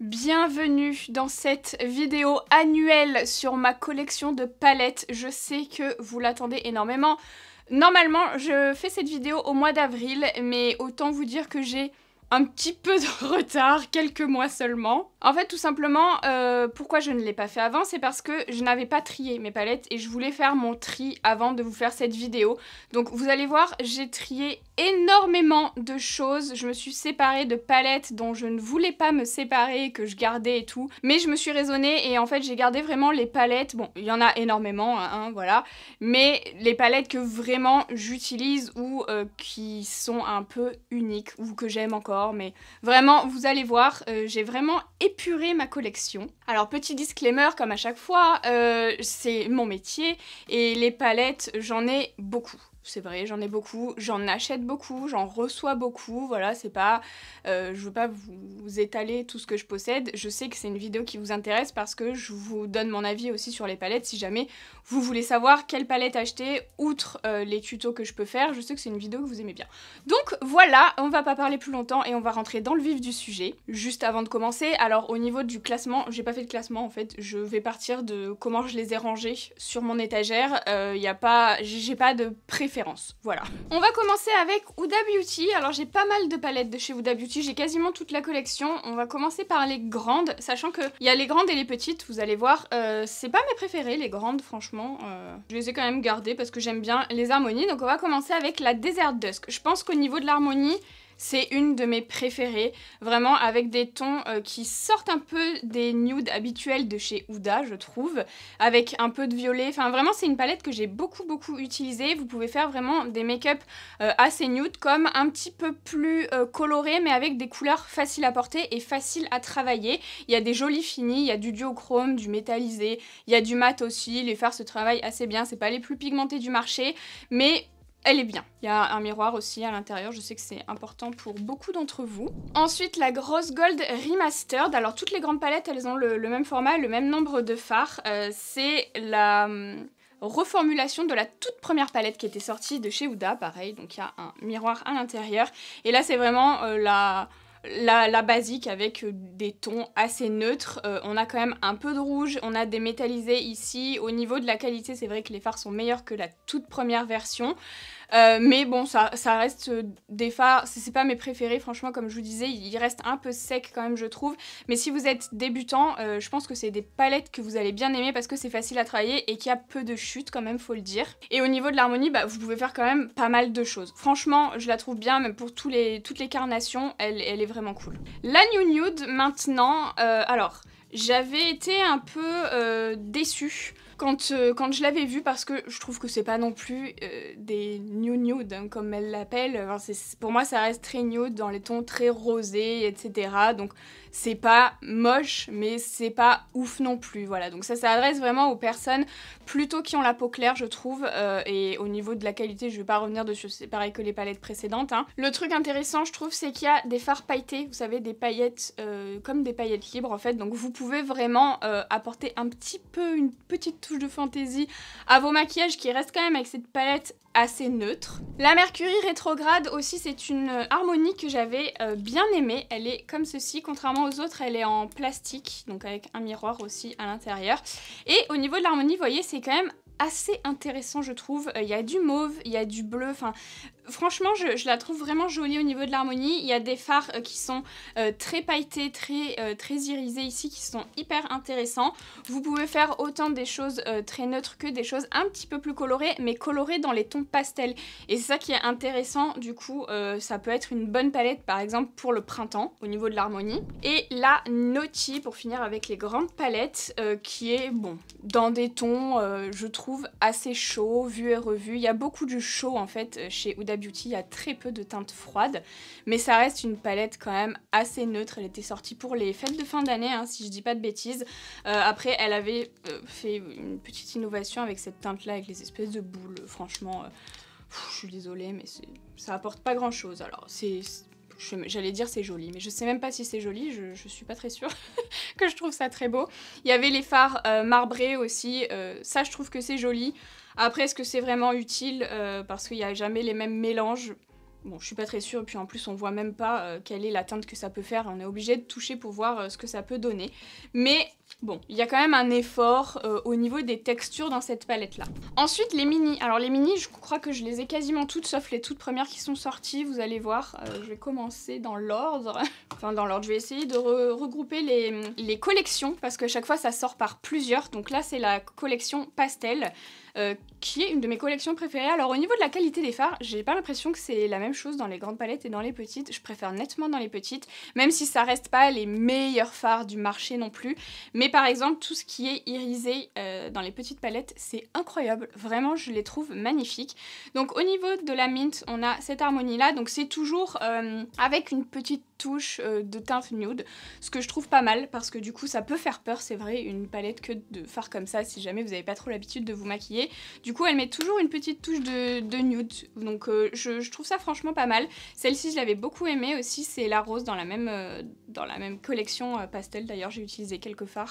Bienvenue dans cette vidéo annuelle sur ma collection de palettes. Je sais que vous l'attendez énormément. Normalement, je fais cette vidéo au mois d'avril, mais autant vous dire que j'ai un petit peu de retard, quelques mois seulement. En fait, tout simplement, euh, pourquoi je ne l'ai pas fait avant, c'est parce que je n'avais pas trié mes palettes et je voulais faire mon tri avant de vous faire cette vidéo. Donc vous allez voir, j'ai trié énormément de choses. Je me suis séparée de palettes dont je ne voulais pas me séparer, que je gardais et tout. Mais je me suis raisonnée et en fait j'ai gardé vraiment les palettes. Bon, il y en a énormément, hein, hein, voilà. Mais les palettes que vraiment j'utilise ou euh, qui sont un peu uniques ou que j'aime encore. Mais vraiment, vous allez voir, euh, j'ai vraiment épuré ma collection. Alors petit disclaimer, comme à chaque fois, euh, c'est mon métier et les palettes, j'en ai beaucoup c'est vrai, j'en ai beaucoup, j'en achète beaucoup, j'en reçois beaucoup, voilà, c'est pas... Euh, je veux pas vous, étaler tout ce que je possède, je sais que c'est une vidéo qui vous intéresse parce que je vous donne mon avis aussi sur les palettes si jamais vous voulez savoir quelle palette acheter, outre euh, les tutos que je peux faire, je sais que c'est une vidéo que vous aimez bien. Donc voilà, on va pas parler plus longtemps et on va rentrer dans le vif du sujet. Juste avant de commencer, alors au niveau du classement, j'ai pas fait de classement en fait, je vais partir de comment je les ai rangés sur mon étagère, il euh, a pas... j'ai pas de préférence voilà. On va commencer avec Huda Beauty. Alors j'ai pas mal de palettes de chez Huda Beauty, j'ai quasiment toute la collection. On va commencer par les grandes, sachant qu'il y a les grandes et les petites, vous allez voir. Euh, c'est pas mes préférées, les grandes, franchement. Euh, je les ai quand même gardées parce que j'aime bien les harmonies. Donc on va commencer avec la Desert Dusk. Je pense qu'au niveau de l'harmonie, c'est une de mes préférées, vraiment avec des tons euh, qui sortent un peu des nudes habituels de chez Ouda je trouve, avec un peu de violet. Enfin, vraiment, c'est une palette que j'ai beaucoup, beaucoup utilisée. Vous pouvez faire vraiment des make-up euh, assez nude, comme un petit peu plus euh, coloré, mais avec des couleurs faciles à porter et faciles à travailler. Il y a des jolis finis, il y a du duochrome, du métallisé, il y a du mat aussi. Les fards se travaillent assez bien, c'est pas les plus pigmentés du marché, mais elle est bien. Il y a un miroir aussi à l'intérieur, je sais que c'est important pour beaucoup d'entre vous. Ensuite, la Grosse Gold Remastered. Alors, toutes les grandes palettes, elles ont le, même format, le même nombre de phares. Euh, c'est la hum, reformulation de la toute première palette qui était sortie de chez Ouda, pareil. Donc, il y a un miroir à l'intérieur. Et là, c'est vraiment euh, la la, basique avec euh, des tons assez neutres. Euh, on a quand même un peu de rouge, on a des métallisés ici. Au niveau de la qualité, c'est vrai que les fards sont meilleurs que la toute première version. Euh, mais bon, ça, reste euh, des phares. C'est pas mes préférés, franchement, comme je vous disais, il reste un peu sec quand même, je trouve. Mais si vous êtes débutant, euh, je pense que c'est des palettes que vous allez bien aimer parce que c'est facile à travailler et qu'il y a peu de chute quand même, faut le dire. Et au niveau de l'harmonie, bah, vous pouvez faire quand même pas mal de choses. Franchement, je la trouve bien, même pour tous les, toutes les carnations, elle, est vraiment cool. La New Nude, maintenant, alors, j'avais été un peu déçue euh, quand, je l'avais vu, parce que je trouve que c'est pas non plus euh, des new nude, hein, comme elle l'appelle. pour moi, ça reste très nude dans les tons très rosés, etc. Donc c'est pas moche, mais c'est pas ouf non plus. Voilà, donc ça s'adresse vraiment aux personnes plutôt qui ont la peau claire, je trouve. Euh, et au niveau de la qualité, je vais pas revenir dessus, c'est pareil que les palettes précédentes. Hein. Le truc intéressant, je trouve, c'est qu'il y a des fards pailletés, vous savez, des paillettes euh, comme des paillettes libres en fait. Donc vous pouvez vraiment euh, apporter un petit peu, une petite touche de fantaisie à vos maquillages qui restent quand même avec cette palette assez neutre. La Mercury rétrograde aussi, c'est une harmonie que j'avais euh, bien aimée. Elle est comme ceci, contrairement aux autres, elle est en plastique, donc avec un miroir aussi à l'intérieur. Et au niveau de l'harmonie, vous voyez, c'est quand même assez intéressant je trouve, euh, il y a du mauve, il y a du bleu, enfin franchement, je, la trouve vraiment jolie au niveau de l'harmonie. Il y a des fards euh, qui sont euh, très pailletés, très, euh, très irisés ici, qui sont hyper intéressants. Vous pouvez faire autant des choses très neutres que des choses un petit peu plus colorées, mais colorées dans les tons pastels. Et c'est ça qui est intéressant, du coup, ça peut être une bonne palette, par exemple, pour le printemps, au niveau de l'harmonie. Et la Naughty, pour finir avec les grandes palettes, qui est, bon, dans des tons, je trouve, assez chauds, vu et revu Il y a beaucoup du chaud, en fait, chez Huda Beauty a très peu de teintes froides, mais ça reste une palette quand même assez neutre. Elle était sortie pour les fêtes de fin d'année, hein, si je dis pas de bêtises. Euh, après, elle avait euh, fait une petite innovation avec cette teinte-là, avec les espèces de boules. Franchement, euh, je suis désolée, mais ça apporte pas grand-chose. Alors, c'est j'allais dire c'est joli, mais je sais même pas si c'est joli, je, suis pas très sûre que je trouve ça très beau. Il y avait les phares marbrés aussi, ça je trouve que c'est joli. Après, est-ce que c'est vraiment utile euh, Parce qu'il n'y a jamais les mêmes mélanges. Bon, je suis pas très sûre, et puis en plus, on voit même pas euh, quelle est la teinte que ça peut faire. On est obligé de toucher pour voir euh, ce que ça peut donner. Mais Bon, il y a quand même un effort euh, au niveau des textures dans cette palette-là. Ensuite, les mini. Alors les mini, je crois que je les ai quasiment toutes, sauf les toutes premières qui sont sorties, vous allez voir. Euh, je vais commencer dans l'ordre. enfin, dans l'ordre, je vais essayer de regrouper les, collections, parce que chaque fois, ça sort par plusieurs. Donc là, c'est la collection Pastel, euh, qui est une de mes collections préférées. Alors au niveau de la qualité des fards, j'ai pas l'impression que c'est la même chose dans les grandes palettes et dans les petites. Je préfère nettement dans les petites, même si ça reste pas les meilleurs fards du marché non plus. Mais par exemple, tout ce qui est irisé euh, dans les petites palettes, c'est incroyable. Vraiment, je les trouve magnifiques. Donc au niveau de la mint, on a cette harmonie-là. Donc c'est toujours euh, avec une petite touche euh, de teinte nude, ce que je trouve pas mal parce que du coup ça peut faire peur, c'est vrai, une palette que de phares comme ça si jamais vous n'avez pas trop l'habitude de vous maquiller. Du coup elle met toujours une petite touche de, nude, donc je, trouve ça franchement pas mal. Celle-ci je l'avais beaucoup aimée aussi, c'est la rose dans la même, dans la même collection pastel d'ailleurs, j'ai utilisé quelques fards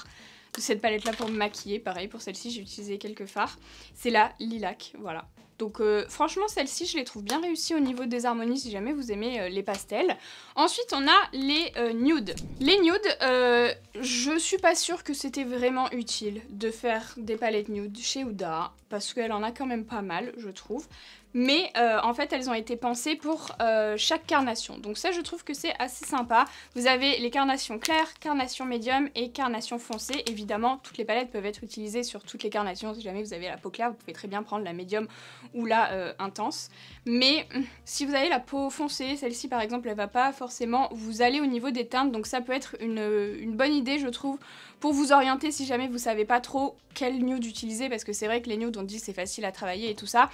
de cette palette là pour me maquiller. Pareil pour celle-ci, j'ai utilisé quelques fards. C'est la Lilac, voilà. Donc euh, franchement celle-ci je les trouve bien réussies au niveau des harmonies si jamais vous aimez euh, les pastels. Ensuite on a les euh, nudes. Les nudes, je suis pas sûre que c'était vraiment utile de faire des palettes nudes chez Ouda parce qu'elle en a quand même pas mal je trouve mais euh, en fait elles ont été pensées pour euh, chaque carnation. Donc ça je trouve que c'est assez sympa. Vous avez les carnations claires, carnations médium et carnations foncées. Évidemment toutes les palettes peuvent être utilisées sur toutes les carnations. Si jamais vous avez la peau claire, vous pouvez très bien prendre la médium ou la euh, intense. Mais hum, si vous avez la peau foncée, celle-ci par exemple elle va pas forcément vous aller au niveau des teintes. Donc ça peut être une, bonne idée je trouve pour vous orienter si jamais vous savez pas trop quel nude utiliser parce que c'est vrai que les nudes on dit c'est facile à travailler et tout ça.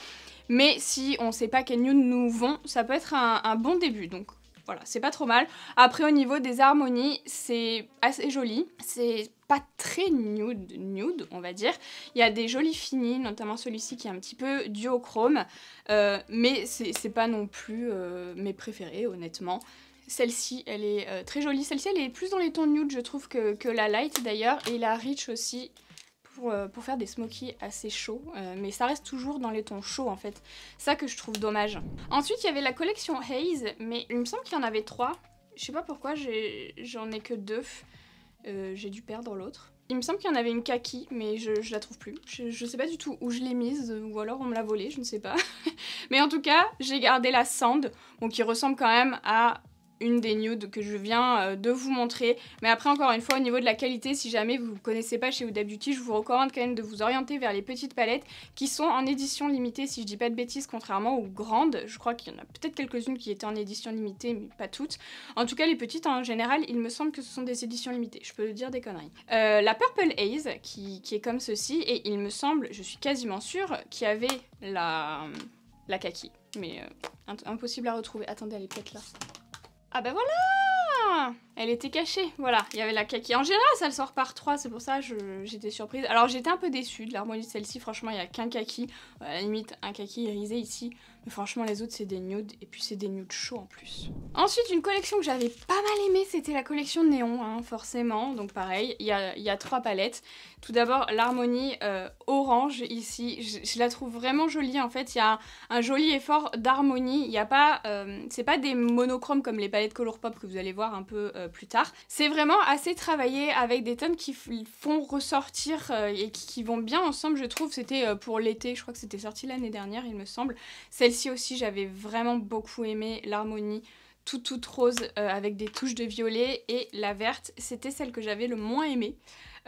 Mais si on sait pas quels nude nous vont, ça peut être un, bon début. Donc voilà, c'est pas trop mal. Après, au niveau des harmonies, c'est assez joli. C'est pas très nude, nude, on va dire. Il y a des jolis finis, notamment celui-ci qui est un petit peu duochrome, euh, mais c'est pas non plus euh, mes préférés, honnêtement. Celle-ci, elle est euh, très jolie. Celle-ci, elle est plus dans les tons nude, je trouve, que, que la light d'ailleurs, et la rich aussi. Euh, pour, faire des smokies assez chauds, euh, mais ça reste toujours dans les tons chauds en fait. Ça que je trouve dommage. Ensuite, il y avait la collection Haze, mais il me semble qu'il y en avait trois. Je sais pas pourquoi, j'en ai, que deux. Euh, j'ai dû perdre l'autre. Il me semble qu'il y en avait une kaki, mais je, la trouve plus. Je, sais pas du tout où je l'ai mise, ou alors on me l'a volée, je ne sais pas. mais en tout cas, j'ai gardé la sand, donc qui ressemble quand même à une des nudes que je viens euh, de vous montrer. Mais après, encore une fois, au niveau de la qualité, si jamais vous ne connaissez pas chez Huda Beauty, je vous recommande quand même de vous orienter vers les petites palettes qui sont en édition limitée, si je dis pas de bêtises, contrairement aux grandes. Je crois qu'il y en a peut-être quelques-unes qui étaient en édition limitée, mais pas toutes. En tout cas, les petites, en général, il me semble que ce sont des éditions limitées. Je peux dire des conneries. Euh, la Purple Haze, qui, est comme ceci, et il me semble, je suis quasiment sûre, qu'il y avait la, la kaki. Mais euh, impossible à retrouver. Attendez, elle est peut-être là. Ah ben voilà Elle était cachée, voilà, il y avait la kaki. En général, ça le sort par trois, c'est pour ça que j'étais surprise. Alors j'étais un peu déçue de l'harmonie de celle-ci, franchement, il n'y a qu'un kaki. Euh, à la limite, un kaki irisé ici. Mais franchement, les autres, c'est des nudes, et puis c'est des nudes chauds en plus. Ensuite, une collection que j'avais pas mal aimée, c'était la collection Néon, hein, forcément. Donc pareil, il y a trois palettes. Tout d'abord, l'harmonie euh, orange ici, je, la trouve vraiment jolie. En fait, il y a un, joli effort d'harmonie. Il n'y a pas, euh, c'est pas des monochromes comme les palettes Colourpop que vous allez voir un peu euh, plus tard. C'est vraiment assez travaillé avec des tons qui font ressortir et qui, vont bien ensemble, je trouve. C'était pour l'été, je crois que c'était sorti l'année dernière, il me semble. Celle-ci aussi, j'avais vraiment beaucoup aimé l'harmonie. Tout, toute rose euh, avec des touches de violet et la verte c'était celle que j'avais le moins aimée.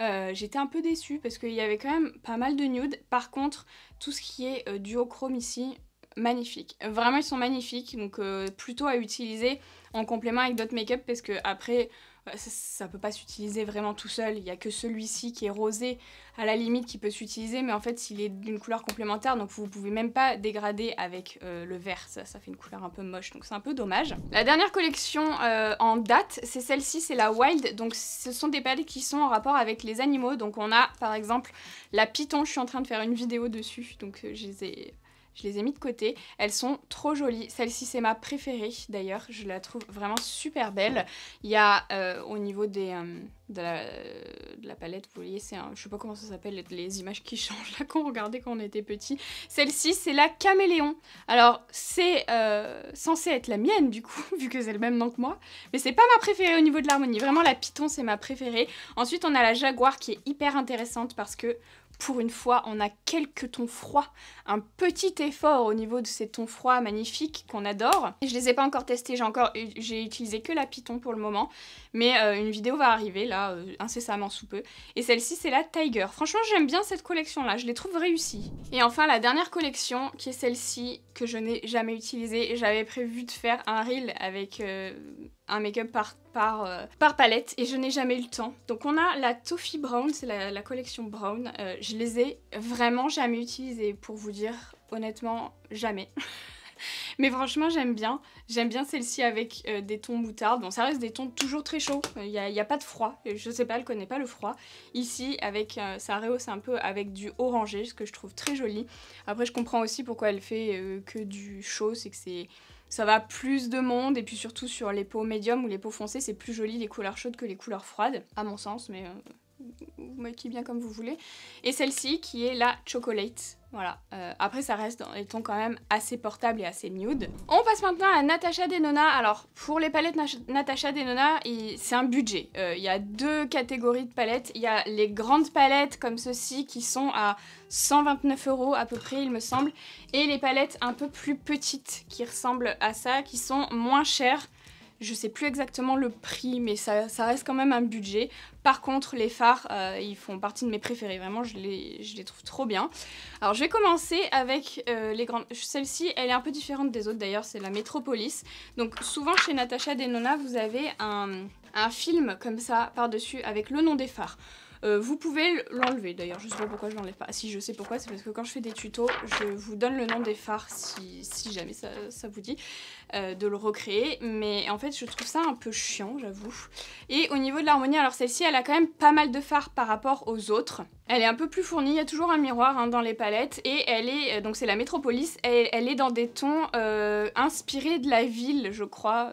Euh, j'étais un peu déçue parce qu'il y avait quand même pas mal de nude. Par contre, tout ce qui est duo euh, duochrome ici, magnifique. Vraiment, ils sont magnifiques, donc plutôt à utiliser en complément avec d'autres make-up parce que après, bah, ça peut pas s'utiliser vraiment tout seul. Il n'y a que celui-ci qui est rosé, à la limite, qui peut s'utiliser, mais en fait, il est d'une couleur complémentaire, donc vous ne pouvez même pas dégrader avec euh, le vert. Ça, fait une couleur un peu moche, donc c'est un peu dommage. La dernière collection euh, en date, c'est celle-ci, c'est la Wild. Donc, ce sont des palettes qui sont en rapport avec les animaux. Donc, on a, par exemple, la python. Je suis en train de faire une vidéo dessus, donc euh, je les ai je les ai mis de côté. Elles sont trop jolies. Celle-ci, c'est ma préférée d'ailleurs. Je la trouve vraiment super belle. Il y a euh, au niveau des, euh, de, la, palette, vous voyez, c'est un, je sais pas comment ça s'appelle, les, images qui changent là qu'on regardait quand on était petit. Celle-ci, c'est la caméléon. Alors, c'est euh, censé être la mienne du coup, vu que c'est le même nom que moi. Mais c'est pas ma préférée au niveau de l'harmonie. Vraiment, la python, c'est ma préférée. Ensuite, on a la jaguar qui est hyper intéressante parce que pour une fois, on a quelques tons froids, un petit effort au niveau de ces tons froids magnifiques qu'on adore. Je les ai pas encore testés, j'ai encore, j'ai utilisé que la Python pour le moment, mais euh, une vidéo va arriver là euh, incessamment sous peu. Et celle-ci, c'est la Tiger. Franchement, j'aime bien cette collection-là, je les trouve réussies. Et enfin, la dernière collection, qui est celle-ci que je n'ai jamais utilisée, j'avais prévu de faire un reel avec. Euh, un make-up par, par, euh, par, palette et je n'ai jamais eu le temps. Donc on a la Toffee Brown, c'est la, collection Brown. Euh, je les ai vraiment jamais utilisées pour vous dire honnêtement jamais. Mais franchement, j'aime bien. J'aime bien celle-ci avec euh, des tons moutarde. Bon, ça reste des tons toujours très chauds. Il n'y a, a, pas de froid. Je sais pas, elle connaît pas le froid. Ici, avec ça rehausse un peu avec du orangé, ce que je trouve très joli. Après, je comprends aussi pourquoi elle fait que du chaud. C'est que c'est ça va plus de monde et puis surtout sur les peaux médium ou les peaux foncées, c'est plus joli les couleurs chaudes que les couleurs froides, à mon sens, mais euh, vous maquillez bien comme vous voulez. Et celle-ci qui est la Chocolate. Voilà. Euh, après, ça reste dans les tons quand même assez portables et assez nude. On passe maintenant à Natasha Denona. Alors, pour les palettes Natasha Denona, c'est un budget. Euh, il y a deux catégories de palettes. Il y a les grandes palettes comme ceci qui sont à 129 euros à peu près, il me semble. Et les palettes un peu plus petites qui ressemblent à ça, qui sont moins chères. Je ne sais plus exactement le prix, mais ça, reste quand même un budget. Par contre, les phares, euh, ils font partie de mes préférés. Vraiment, je les, je les trouve trop bien. Alors, je vais commencer avec euh, les grandes. Celle-ci, elle est un peu différente des autres d'ailleurs, c'est la Métropolis. Donc, souvent chez Natacha Denona, vous avez un, film comme ça par-dessus avec le nom des phares. Euh, vous pouvez l'enlever d'ailleurs, je sais pas pourquoi je l'enlève pas. Si je sais pourquoi, c'est parce que quand je fais des tutos, je vous donne le nom des phares si, jamais ça, ça, vous dit. Euh, de le recréer. Mais en fait, je trouve ça un peu chiant, j'avoue. Et au niveau de l'harmonie, alors celle-ci, elle a quand même pas mal de phares par rapport aux autres. Elle est un peu plus fournie, il y a toujours un miroir hein, dans les palettes et elle est, euh, donc c'est la métropolis, elle, est dans des tons euh, inspirés de la ville, je crois,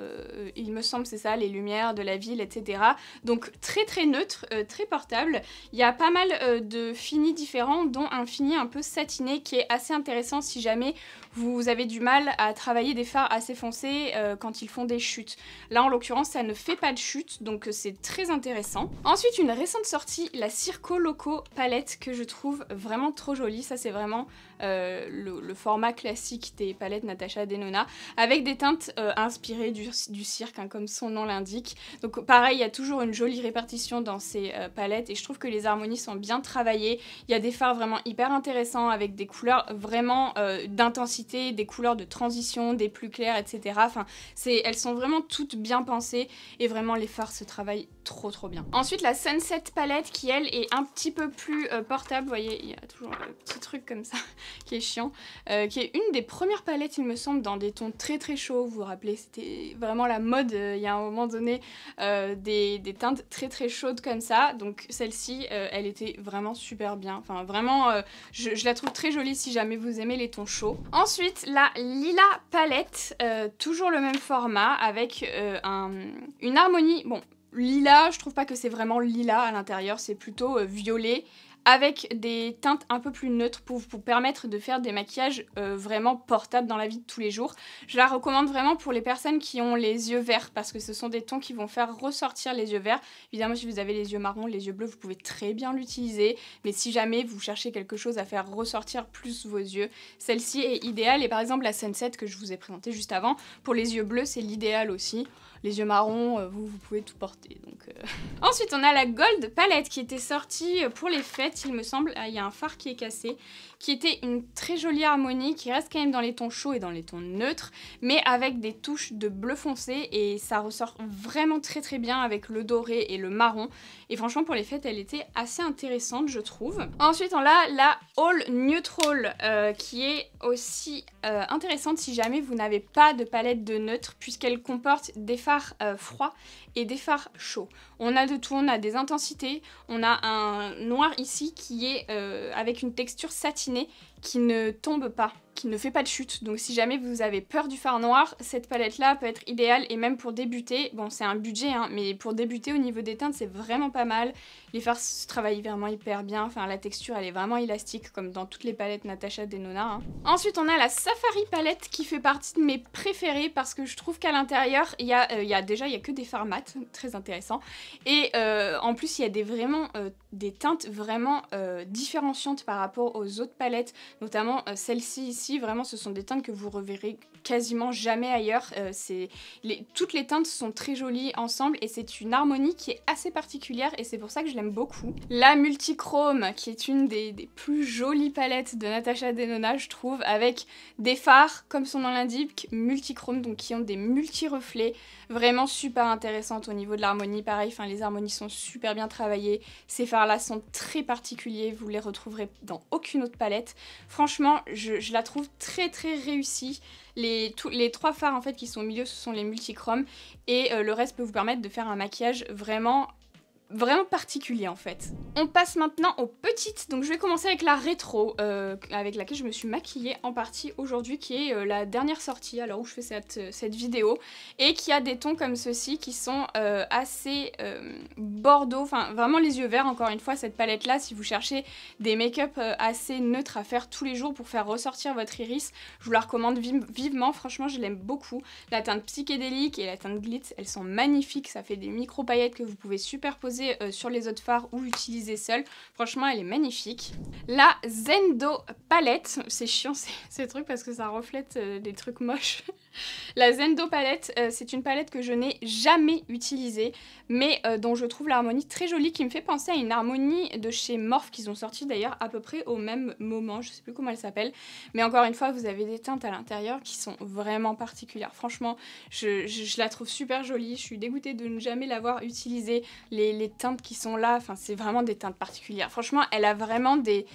il me semble c'est ça, les lumières de la ville, etc. Donc très très neutre, très portable. Il y a pas mal de finis différents, dont un fini un peu satiné qui est assez intéressant si jamais vous avez du mal à travailler des phares assez foncés euh, quand ils font des chutes. Là, en l'occurrence, ça ne fait pas de chute, donc euh, c'est très intéressant. Ensuite, une récente sortie, la Circo Loco palette, que je trouve vraiment trop jolie. Ça, c'est vraiment euh, le, format classique des palettes Natacha Denona, avec des teintes euh, inspirées du, cirque, hein, comme son nom l'indique. Donc pareil, il y a toujours une jolie répartition dans ces euh, palettes, et je trouve que les harmonies sont bien travaillées. Il y a des phares vraiment hyper intéressants, avec des couleurs vraiment d'intensité, des couleurs de transition, des plus claires, etc. Enfin, elles sont vraiment toutes bien pensées, et vraiment les phares se travaillent trop trop bien. Ensuite, la Sunset palette, qui elle est un petit peu plus portable, vous voyez, il y a toujours un petit truc comme ça qui est chiant, euh, qui est une des premières palettes, il me semble, dans des tons très très chauds. Vous vous rappelez, c'était vraiment la mode euh, il y a un moment donné, euh, des, teintes très très chaudes comme ça. Donc celle-ci, elle était vraiment super bien. Enfin, vraiment, je, la trouve très jolie si jamais vous aimez les tons chauds. Ensuite, la Lila palette, toujours le même format, avec une harmonie. Bon, lila, je trouve pas que c'est vraiment lila à l'intérieur, c'est plutôt violet avec des teintes un peu plus neutres pour vous permettre de faire des maquillages euh, vraiment portables dans la vie de tous les jours. Je la recommande vraiment pour les personnes qui ont les yeux verts parce que ce sont des tons qui vont faire ressortir les yeux verts. Évidemment, si vous avez les yeux marrons, les yeux bleus, vous pouvez très bien l'utiliser. Mais si jamais vous cherchez quelque chose à faire ressortir plus vos yeux, celle-ci est idéale. Et par exemple, la Sunset que je vous ai présentée juste avant, pour les yeux bleus, c'est l'idéal aussi les yeux marrons, euh, vous, vous pouvez tout porter. Donc, euh. Ensuite, on a la Gold Palette qui était sortie euh, pour les fêtes, il me semble. Ah, il y a un phare qui est cassé qui était une très jolie harmonie qui reste quand même dans les tons chauds et dans les tons neutres, mais avec des touches de bleu foncé et ça ressort vraiment très très bien avec le doré et le marron. Et franchement, pour les fêtes, elle était assez intéressante, je trouve. Ensuite, on a la All Neutral euh, qui est aussi euh, intéressante si jamais vous n'avez pas de palette de neutre puisqu'elle comporte des fards euh, froids et des fards chauds. On a de tout, on a des intensités, on a un noir ici qui est euh, avec une texture satinée qui ne tombe pas, qui ne fait pas de chute. Donc si jamais vous avez peur du fard noir, cette palette-là peut être idéale et même pour débuter, bon c'est un budget, hein, mais pour débuter au niveau des teintes, c'est vraiment pas mal. Les fards se travaillent vraiment hyper bien, enfin la texture elle est vraiment élastique comme dans toutes les palettes Natasha Denona. Nona. Hein. Ensuite on a la Safari palette qui fait partie de mes préférées parce que je trouve qu'à l'intérieur, il y, a, euh, déjà il y a que des fards mat, très intéressant. Et euh, en plus il y a des vraiment... Euh, des teintes vraiment euh, différenciantes par rapport aux autres palettes, notamment euh, celle-ci ici, vraiment ce sont des teintes que vous reverrez quasiment jamais ailleurs. Euh, les, toutes les teintes sont très jolies ensemble et c'est une harmonie qui est assez particulière et c'est pour ça que je l'aime beaucoup. La multichrome, qui est une des, plus jolies palettes de Natasha Denona, je trouve, avec des phares, comme son nom l'indique, multichrome, donc qui ont des multi-reflets, vraiment super intéressantes au niveau de l'harmonie. Pareil, les harmonies sont super bien travaillées. Ces phares-là sont très particuliers, vous les retrouverez dans aucune autre palette. Franchement, je la trouve très très réussie. Les, trois phares en fait qui sont au milieu, ce sont les multichromes et euh, le reste peut vous permettre de faire un maquillage vraiment vraiment particulier en fait. On passe maintenant aux petites, donc je vais commencer avec la rétro, euh, avec laquelle je me suis maquillée en partie aujourd'hui, qui est euh, la dernière sortie alors où je fais cette, euh, cette, vidéo, et qui a des tons comme ceci qui sont assez bordeaux, enfin vraiment les yeux verts encore une fois, cette palette là, si vous cherchez des make-up assez neutres à faire tous les jours pour faire ressortir votre iris, je vous la recommande vivement, franchement je l'aime beaucoup. La teinte psychédélique et la teinte glitz, elles sont magnifiques, ça fait des micro paillettes que vous pouvez superposer euh, sur les autres phares ou utiliser seul. Franchement, elle est magnifique. La Zendo palette. C'est chiant ces, trucs parce que ça reflète euh, des trucs moches. La Zendo palette, euh, c'est une palette que je n'ai jamais utilisée, mais euh, dont je trouve l'harmonie très jolie, qui me fait penser à une harmonie de chez Morph, qu'ils ont sorti d'ailleurs à peu près au même moment, je sais plus comment elle s'appelle. Mais encore une fois, vous avez des teintes à l'intérieur qui sont vraiment particulières. Franchement, je, la trouve super jolie, je suis dégoûtée de ne jamais l'avoir utilisée. Les, les teintes qui sont là, enfin c'est vraiment des teintes particulières. Franchement, elle a vraiment des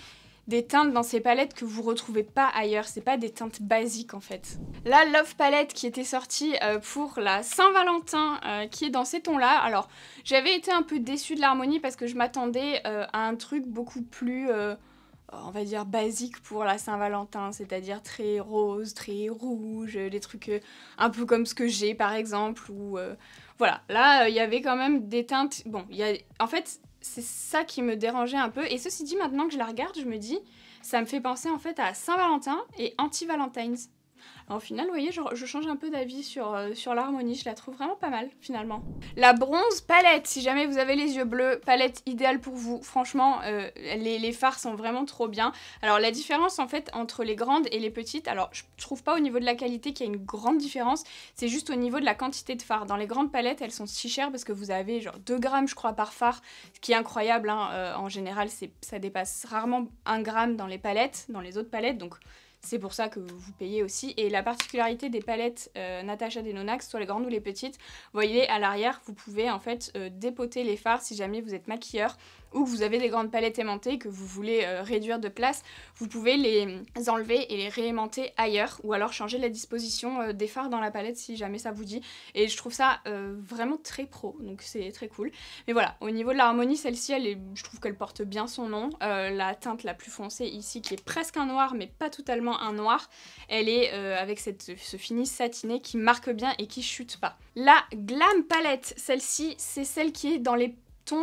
des teintes dans ces palettes que vous retrouvez pas ailleurs. C'est pas des teintes basiques en fait. La Love Palette qui était sortie euh, pour la Saint-Valentin euh, qui est dans ces tons-là. Alors j'avais été un peu déçue de l'harmonie parce que je m'attendais euh, à un truc beaucoup plus on va dire basique pour la Saint-Valentin, c'est-à-dire très rose, très rouge, des trucs un peu comme ce que j'ai par exemple ou voilà. Là, il y avait quand même des teintes. Bon, il y a en fait c'est ça qui me dérangeait un peu. Et ceci dit, maintenant que je la regarde, je me dis, ça me fait penser en fait à Saint-Valentin et Anti-Valentines. En au final, vous voyez, je, change un peu d'avis sur, euh, sur l'harmonie. Je la trouve vraiment pas mal, finalement. La bronze palette, si jamais vous avez les yeux bleus, palette idéale pour vous. Franchement, euh, les, les fards sont vraiment trop bien. Alors, la différence, en fait, entre les grandes et les petites, alors, je trouve pas au niveau de la qualité qu'il y a une grande différence. C'est juste au niveau de la quantité de fards. Dans les grandes palettes, elles sont si chères parce que vous avez, genre, 2 grammes, je crois, par fard, ce qui est incroyable. Hein. Euh, en général, ça dépasse rarement 1 gramme dans les palettes, dans les autres palettes, donc... C'est pour ça que vous payez aussi. Et la particularité des palettes euh, Natacha soit les grandes ou les petites, vous voyez à l'arrière, vous pouvez en fait euh, dépoter les fards si jamais vous êtes maquilleur ou que vous avez des grandes palettes aimantées que vous voulez euh, réduire de place, vous pouvez les enlever et les réaimanter ailleurs ou alors changer la disposition euh, des phares dans la palette si jamais ça vous dit. Et je trouve ça euh, vraiment très pro, donc c'est très cool. Mais voilà, au niveau de l'harmonie, celle-ci, je trouve qu'elle porte bien son nom. la teinte la plus foncée ici, qui est presque un noir, mais pas totalement un noir, elle est avec cette, ce fini satiné qui marque bien et qui chute pas. La Glam Palette, celle-ci, c'est celle qui est dans les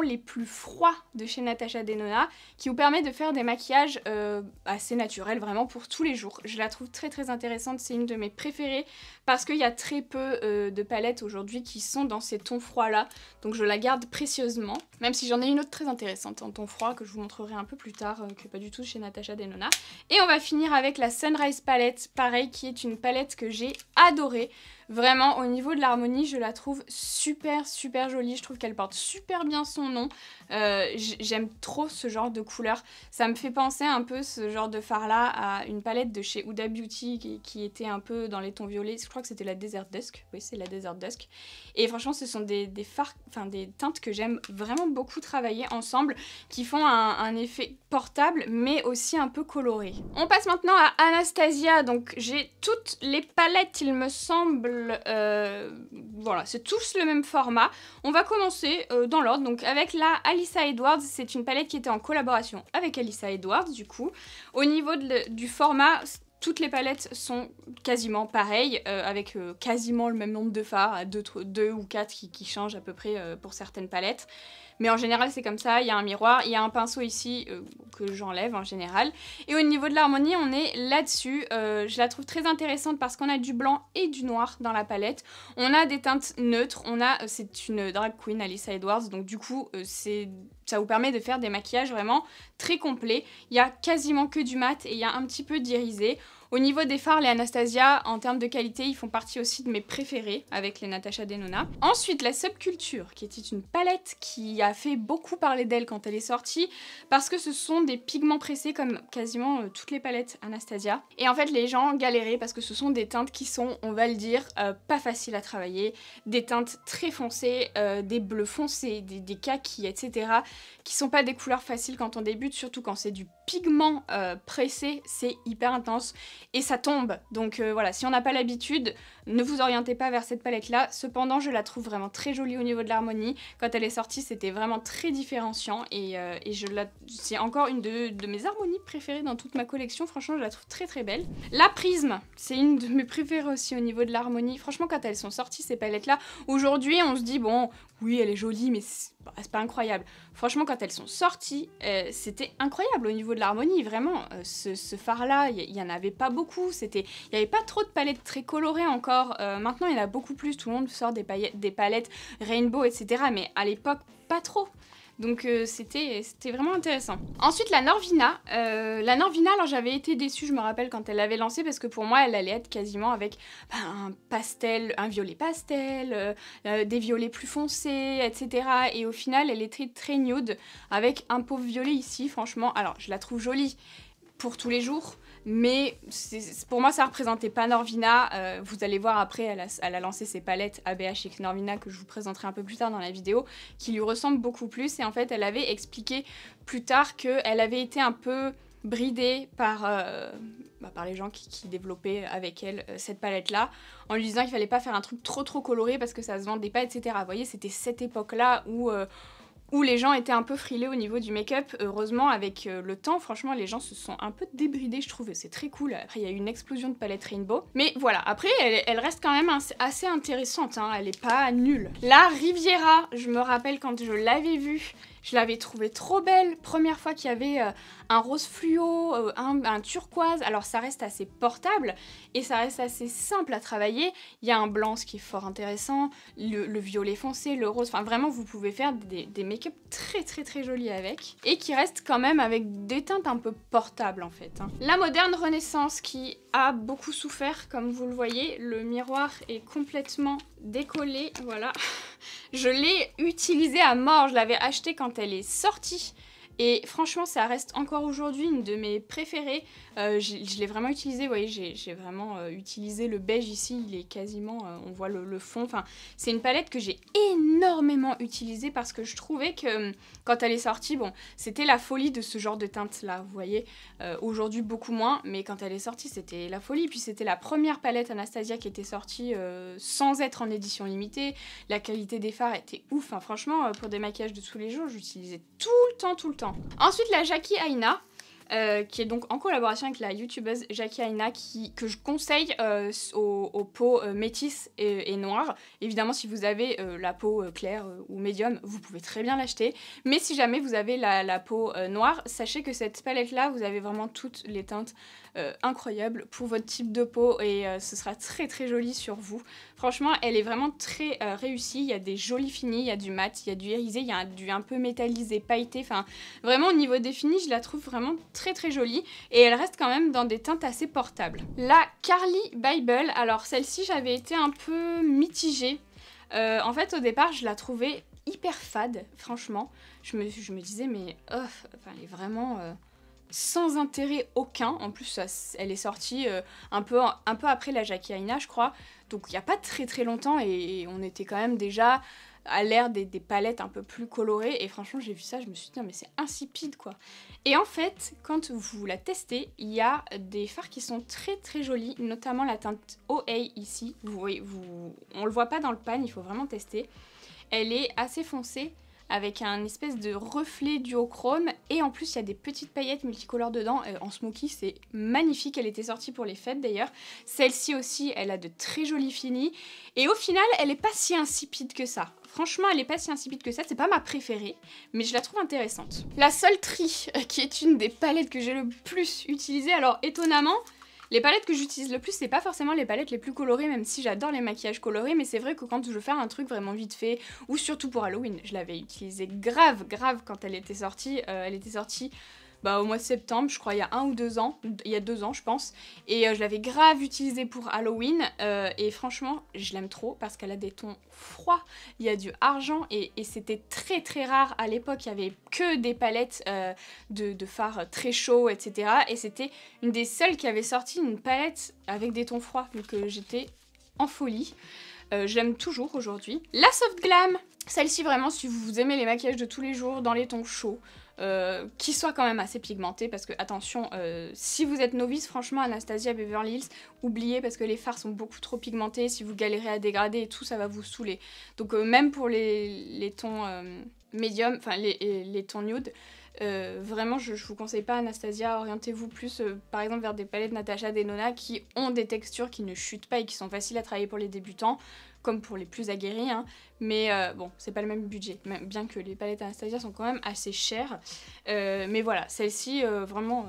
les plus froids de chez Natasha Denona, qui vous permet de faire des maquillages euh, assez naturels vraiment pour tous les jours. Je la trouve très très intéressante, c'est une de mes préférées, parce qu'il y a très peu euh, de palettes aujourd'hui qui sont dans ces tons froids là, donc je la garde précieusement, même si j'en ai une autre très intéressante en ton froid que je vous montrerai un peu plus tard, euh, que pas du tout chez Natasha Denona. Et on va finir avec la Sunrise Palette, pareil, qui est une palette que j'ai adorée, Vraiment, au niveau de l'harmonie, je la trouve super, super jolie. Je trouve qu'elle porte super bien son nom. Euh, j'aime trop ce genre de couleur. Ça me fait penser un peu ce genre de phare-là à une palette de chez Huda Beauty qui, était un peu dans les tons violets. Je crois que c'était la Desert Dusk. Oui, c'est la Desert Dusk. Et franchement, ce sont des, fards, enfin des teintes que j'aime vraiment beaucoup travailler ensemble, qui font un effet portable, mais aussi un peu coloré. On passe maintenant à Anastasia. Donc j'ai toutes les palettes, il me semble, euh, voilà, c'est tous le même format. On va commencer euh, dans l'ordre, donc avec la Alyssa Edwards. C'est une palette qui était en collaboration avec Alyssa Edwards, du coup. Au niveau du format, toutes les palettes sont quasiment pareilles, euh, avec quasiment le même nombre de phares, deux, ou quatre qui, changent à peu près pour certaines palettes. Mais en général, c'est comme ça. Il y a un miroir, il y a un pinceau ici euh, que j'enlève en général. Et au niveau de l'harmonie, on est là-dessus. Euh, je la trouve très intéressante parce qu'on a du blanc et du noir dans la palette. On a des teintes neutres. On a, euh, c'est une drag queen, Alyssa Edwards. Donc du coup, ça vous permet de faire des maquillages vraiment très complets. Il y a quasiment que du mat et il y a un petit peu d'irisé. Au niveau des phares, les Anastasia, en termes de qualité, ils font partie aussi de mes préférés avec les Natasha Denona. Ensuite, la subculture, qui était une palette qui a fait beaucoup parler d'elle quand elle est sortie, parce que ce sont des pigments pressés comme quasiment euh, toutes les palettes Anastasia. Et en fait, les gens galéraient parce que ce sont des teintes qui sont, on va le dire, euh, pas faciles à travailler, des teintes très foncées, euh, des bleus foncés, des, des kakis, etc., qui sont pas des couleurs faciles quand on débute, surtout quand c'est du pigment pressé, c'est hyper intense et ça tombe. Donc euh, voilà, si on n'a pas l'habitude, ne vous orientez pas vers cette palette-là. Cependant, je la trouve vraiment très jolie au niveau de l'harmonie. Quand elle est sortie, c'était vraiment très différenciant euh, et, je la... c'est encore une de, de, mes harmonies préférées dans toute ma collection. Franchement, je la trouve très très belle. La Prisme, c'est une de mes préférées aussi au niveau de l'harmonie. Franchement, quand elles sont sorties, ces palettes-là, aujourd'hui, on se dit, bon, oui, elle est jolie, mais c'est pas incroyable. Franchement, quand elles sont sorties, euh, c'était incroyable au niveau de l'harmonie, vraiment. Euh, ce, phare-là, il y, en avait pas beaucoup. C'était, il n'y avait pas trop de palettes très colorées encore. Euh, maintenant, il y en a beaucoup plus. Tout le monde sort des, des palettes rainbow, etc. Mais à l'époque, pas trop. Donc euh, c'était vraiment intéressant. Ensuite, la Norvina. Euh, la Norvina, alors j'avais été déçue, je me rappelle, quand elle l'avait lancée, parce que pour moi, elle allait être quasiment avec ben, un pastel, un violet pastel, euh, des violets plus foncés, etc. Et au final, elle est très, très nude, avec un pauvre violet ici, franchement. Alors, je la trouve jolie pour tous les jours, mais pour moi, ça représentait pas Norvina. Euh, vous allez voir après, elle a, lancé ses palettes ABH et Norvina que je vous présenterai un peu plus tard dans la vidéo, qui lui ressemble beaucoup plus. Et en fait, elle avait expliqué plus tard qu'elle avait été un peu bridée par, euh, bah, par les gens qui, développaient avec elle euh, cette palette-là, en lui disant qu'il fallait pas faire un truc trop trop coloré parce que ça se vendait pas, etc. Vous voyez, c'était cette époque-là où où les gens étaient un peu frilés au niveau du make-up. Heureusement, avec euh, le temps, franchement, les gens se sont un peu débridés, je trouve. C'est très cool. Après, il y a eu une explosion de palettes rainbow. Mais voilà, après, elle, reste quand même assez intéressante. Hein. Elle est pas nulle. La Riviera, je me rappelle quand je l'avais vue, je l'avais trouvée trop belle. Première fois qu'il y avait euh, un rose fluo, euh, un, turquoise. Alors ça reste assez portable et ça reste assez simple à travailler. Il y a un blanc, ce qui est fort intéressant, le, violet foncé, le rose. Enfin vraiment, vous pouvez faire des, make-up très très très jolis avec et qui reste quand même avec des teintes un peu portables en fait. Hein. La moderne renaissance qui a beaucoup souffert, comme vous le voyez, le miroir est complètement décollé, voilà. Je l'ai utilisé à mort, je l'avais acheté quand elle est sortie et franchement, ça reste encore aujourd'hui une de mes préférées. Euh, je, l'ai vraiment utilisé, vous voyez, j'ai vraiment euh, utilisé le beige ici, il est quasiment, euh, on voit le, fond. Enfin, c'est une palette que j'ai énormément utilisée parce que je trouvais que quand elle est sortie, bon, c'était la folie de ce genre de teinte-là, vous voyez. aujourd'hui, beaucoup moins, mais quand elle est sortie, c'était la folie. Puis c'était la première palette Anastasia qui était sortie sans être en édition limitée. La qualité des fards était ouf. Franchement, pour des maquillages de tous les jours, j'utilisais tout le temps, tout le temps. Ensuite, la Jackie Aina, euh, qui est donc en collaboration avec la youtubeuse Jackie Aina, qui, que je conseille euh, aux, peaux métisses et, noires. Évidemment, si vous avez euh, la peau claire ou médium, vous pouvez très bien l'acheter. Mais si jamais vous avez la peau noire, sachez que cette palette-là, vous avez vraiment toutes les teintes euh, incroyable pour votre type de peau et euh, ce sera très très joli sur vous. Franchement, elle est vraiment très euh, réussie. Il y a des jolis finis, il y a du mat, il y a du irisé, il y a du un peu métallisé, pailleté. Enfin, vraiment au niveau des finis, je la trouve vraiment très très jolie et elle reste quand même dans des teintes assez portables. La Carly Bible, alors celle-ci j'avais été un peu mitigée. en fait au départ je la trouvais hyper fade, franchement. Je me, je me disais, mais oh, enfin, elle est vraiment sans intérêt aucun. En plus, elle est sortie euh, un, peu, un peu après la Aina je crois. Donc il n'y a pas très très longtemps et, on était quand même déjà à l'ère des, palettes un peu plus colorées. Et franchement, j'ai vu ça, je me suis dit, mais c'est insipide quoi. Et en fait, quand vous la testez, il y a des fards qui sont très très jolis, notamment la teinte OA ici. Vous voyez, vous, on le voit pas dans le pan, il faut vraiment tester. Elle est assez foncée avec un espèce de reflet duochrome et en plus il y a des petites paillettes multicolores dedans euh, en smokey c'est magnifique, elle était sortie pour les fêtes d'ailleurs. Celle-ci aussi, elle a de très jolis finis et au final, elle est pas si insipide que ça. Franchement, elle est pas si insipide que ça, c'est pas ma préférée, mais je la trouve intéressante. La seule euh, qui est une des palettes que j'ai le plus utilisées, alors étonnamment, les palettes que j'utilise le plus, c'est pas forcément les palettes les plus colorées, même si j'adore les maquillages colorés, mais c'est vrai que quand je veux faire un truc vraiment vite fait, ou surtout pour Halloween, je l'avais utilisée grave, grave quand elle était sortie. Euh, elle était sortie bah, au mois de septembre, je crois, il y a un ou deux ans, il y a deux ans, je pense. Et euh, je l'avais grave utilisée pour Halloween. Euh, et franchement, je l'aime trop parce qu'elle a des tons froids, il y a du argent et, c'était très très rare à l'époque. Il y avait que des palettes euh, de, de fards très chauds, etc. Et c'était une des seules qui avait sorti une palette avec des tons froids, donc j'étais en folie. je j'aime toujours aujourd'hui. La Soft Glam Celle-ci vraiment si vous aimez les maquillages de tous les jours dans les tons chauds, euh, qui soit quand même assez pigmenté, parce que attention, euh, si vous êtes novice, franchement, Anastasia Beverly Hills, oubliez parce que les fards sont beaucoup trop pigmentés, si vous galérez à dégrader et tout, ça va vous saouler. Donc euh, même pour les, tons médium, enfin les, tons nude, vraiment, je, je, vous conseille pas Anastasia, orientez-vous plus par exemple vers des palettes Natasha Denona qui ont des textures qui ne chutent pas et qui sont faciles à travailler pour les débutants comme pour les plus aguerris, hein. mais euh, bon, c'est pas le même budget, bien que les palettes Anastasia sont quand même assez chères. Euh, mais voilà, celle-ci, euh, vraiment,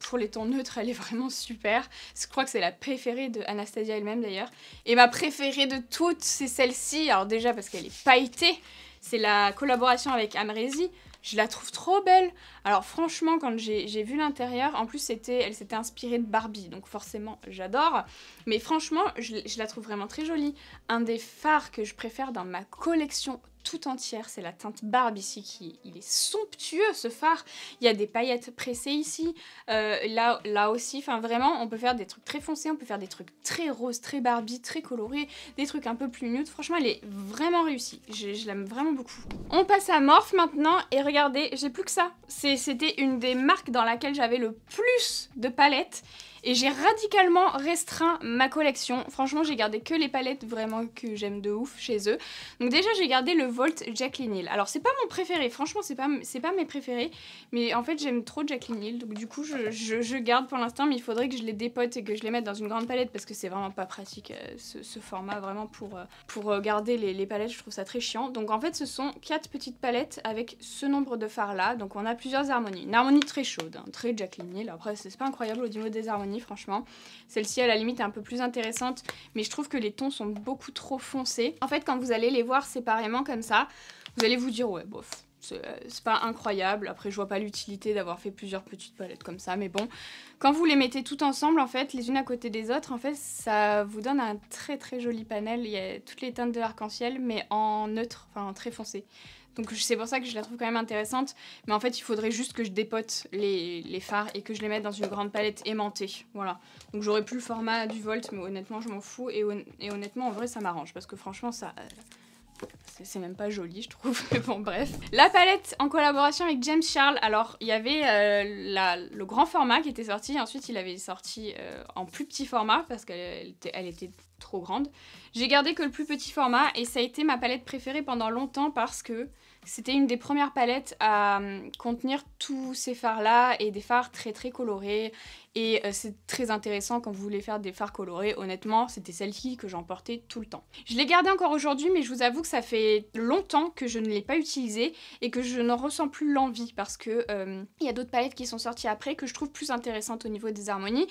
pour les tons neutres, elle est vraiment super. Je crois que c'est la préférée de Anastasia elle-même d'ailleurs. Et ma préférée de toutes, c'est celle-ci. Alors déjà parce qu'elle est pailletée, c'est la collaboration avec Amrezy je la trouve trop belle. Alors franchement, quand j'ai vu l'intérieur, en plus c'était, elle s'était inspirée de Barbie, donc forcément j'adore. Mais franchement, je, je la trouve vraiment très jolie. Un des phares que je préfère dans ma collection tout entière. C'est la teinte barbe ici qui il est somptueux ce phare. Il y a des paillettes pressées ici, euh, là, là aussi. Enfin vraiment, on peut faire des trucs très foncés, on peut faire des trucs très roses, très Barbie, très colorés, des trucs un peu plus nude. Franchement, elle est vraiment réussie. Je, je l'aime vraiment beaucoup. On passe à Morph maintenant et regardez, j'ai plus que ça. C'était une des marques dans laquelle j'avais le plus de palettes et j'ai radicalement restreint ma collection. Franchement, j'ai gardé que les palettes vraiment que j'aime de ouf chez eux. Donc déjà, j'ai gardé le Volt Jacqueline Hill. Alors, c'est pas mon préféré, franchement, c'est pas, pas mes préférés, mais en fait, j'aime trop Jacqueline Hill, donc du coup, je, garde pour l'instant, mais il faudrait que je les dépote et que je les mette dans une grande palette parce que c'est vraiment pas pratique euh, ce, format, vraiment pour, euh, pour euh, garder les, palettes, je trouve ça très chiant. Donc en fait, ce sont quatre petites palettes avec ce nombre de fards là, donc on a plusieurs harmonies. Une harmonie très chaude, hein, très Jacqueline Hill, après, c'est pas incroyable au niveau des harmonies franchement. Celle-ci, à la limite, est un peu plus intéressante, mais je trouve que les tons sont beaucoup trop foncés. En fait, quand vous allez les voir séparément comme ça, vous allez vous dire, ouais, bof, c'est euh, pas incroyable. Après, je vois pas l'utilité d'avoir fait plusieurs petites palettes comme ça, mais bon. Quand vous les mettez toutes ensemble, en fait, les unes à côté des autres, en fait, ça vous donne un très très joli panel. Il y a toutes les teintes de l'arc-en-ciel, mais en neutre, enfin très foncé. Donc c'est pour ça que je la trouve quand même intéressante. Mais en fait, il faudrait juste que je dépote les, les phares et que je les mette dans une grande palette aimantée. Voilà. Donc j'aurais plus le format du Volt, mais honnêtement, je m'en fous. Et, honnêtement, en vrai, ça m'arrange. Parce que franchement, ça... Euh, c'est même pas joli, je trouve. Mais bon, bref. La palette en collaboration avec James Charles. Alors, il y avait euh, le grand format qui était sorti. Ensuite, il avait sorti euh, en plus petit format parce qu'elle elle était trop grande. J'ai gardé que le plus petit format et ça a été ma palette préférée pendant longtemps parce que c'était une des premières palettes à euh, contenir tous ces fards-là et des fards très très colorés. Et euh, c'est très intéressant quand vous voulez faire des fards colorés. Honnêtement, c'était celle-ci que j'emportais tout le temps. Je l'ai gardée encore aujourd'hui, mais je vous avoue que ça fait longtemps que je ne l'ai pas utilisée et que je n'en ressens plus l'envie parce que euh, il y a d'autres palettes qui sont sorties après que je trouve plus intéressantes au niveau des harmonies,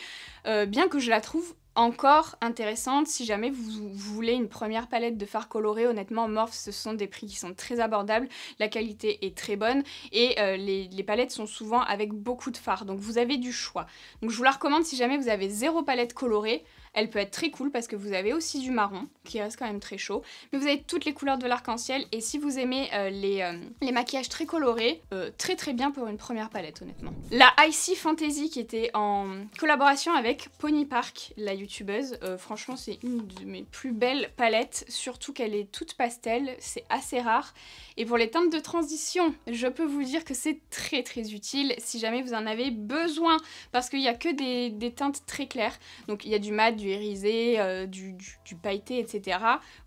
bien que je la trouve encore intéressante si jamais vous, voulez une première palette de fards colorés. Honnêtement, Morph, ce sont des prix qui sont très abordables, la qualité est très bonne et euh, les, les, palettes sont souvent avec beaucoup de fards. Donc vous avez du choix. Donc je vous la recommande si jamais vous avez zéro palette colorée. Elle peut être très cool parce que vous avez aussi du marron qui reste quand même très chaud. Mais vous avez toutes les couleurs de l'arc-en-ciel et si vous aimez euh, les, euh, les, maquillages très colorés, euh, très très bien pour une première palette honnêtement. La Icy Fantasy qui était en collaboration avec Pony Park, la youtubeuse. franchement c'est une de mes plus belles palettes, surtout qu'elle est toute pastel, c'est assez rare. Et pour les teintes de transition, je peux vous dire que c'est très très utile si jamais vous en avez besoin parce qu'il n'y a que des, des teintes très claires. Donc il y a du mat, du irisé, euh, du, pailleté, etc.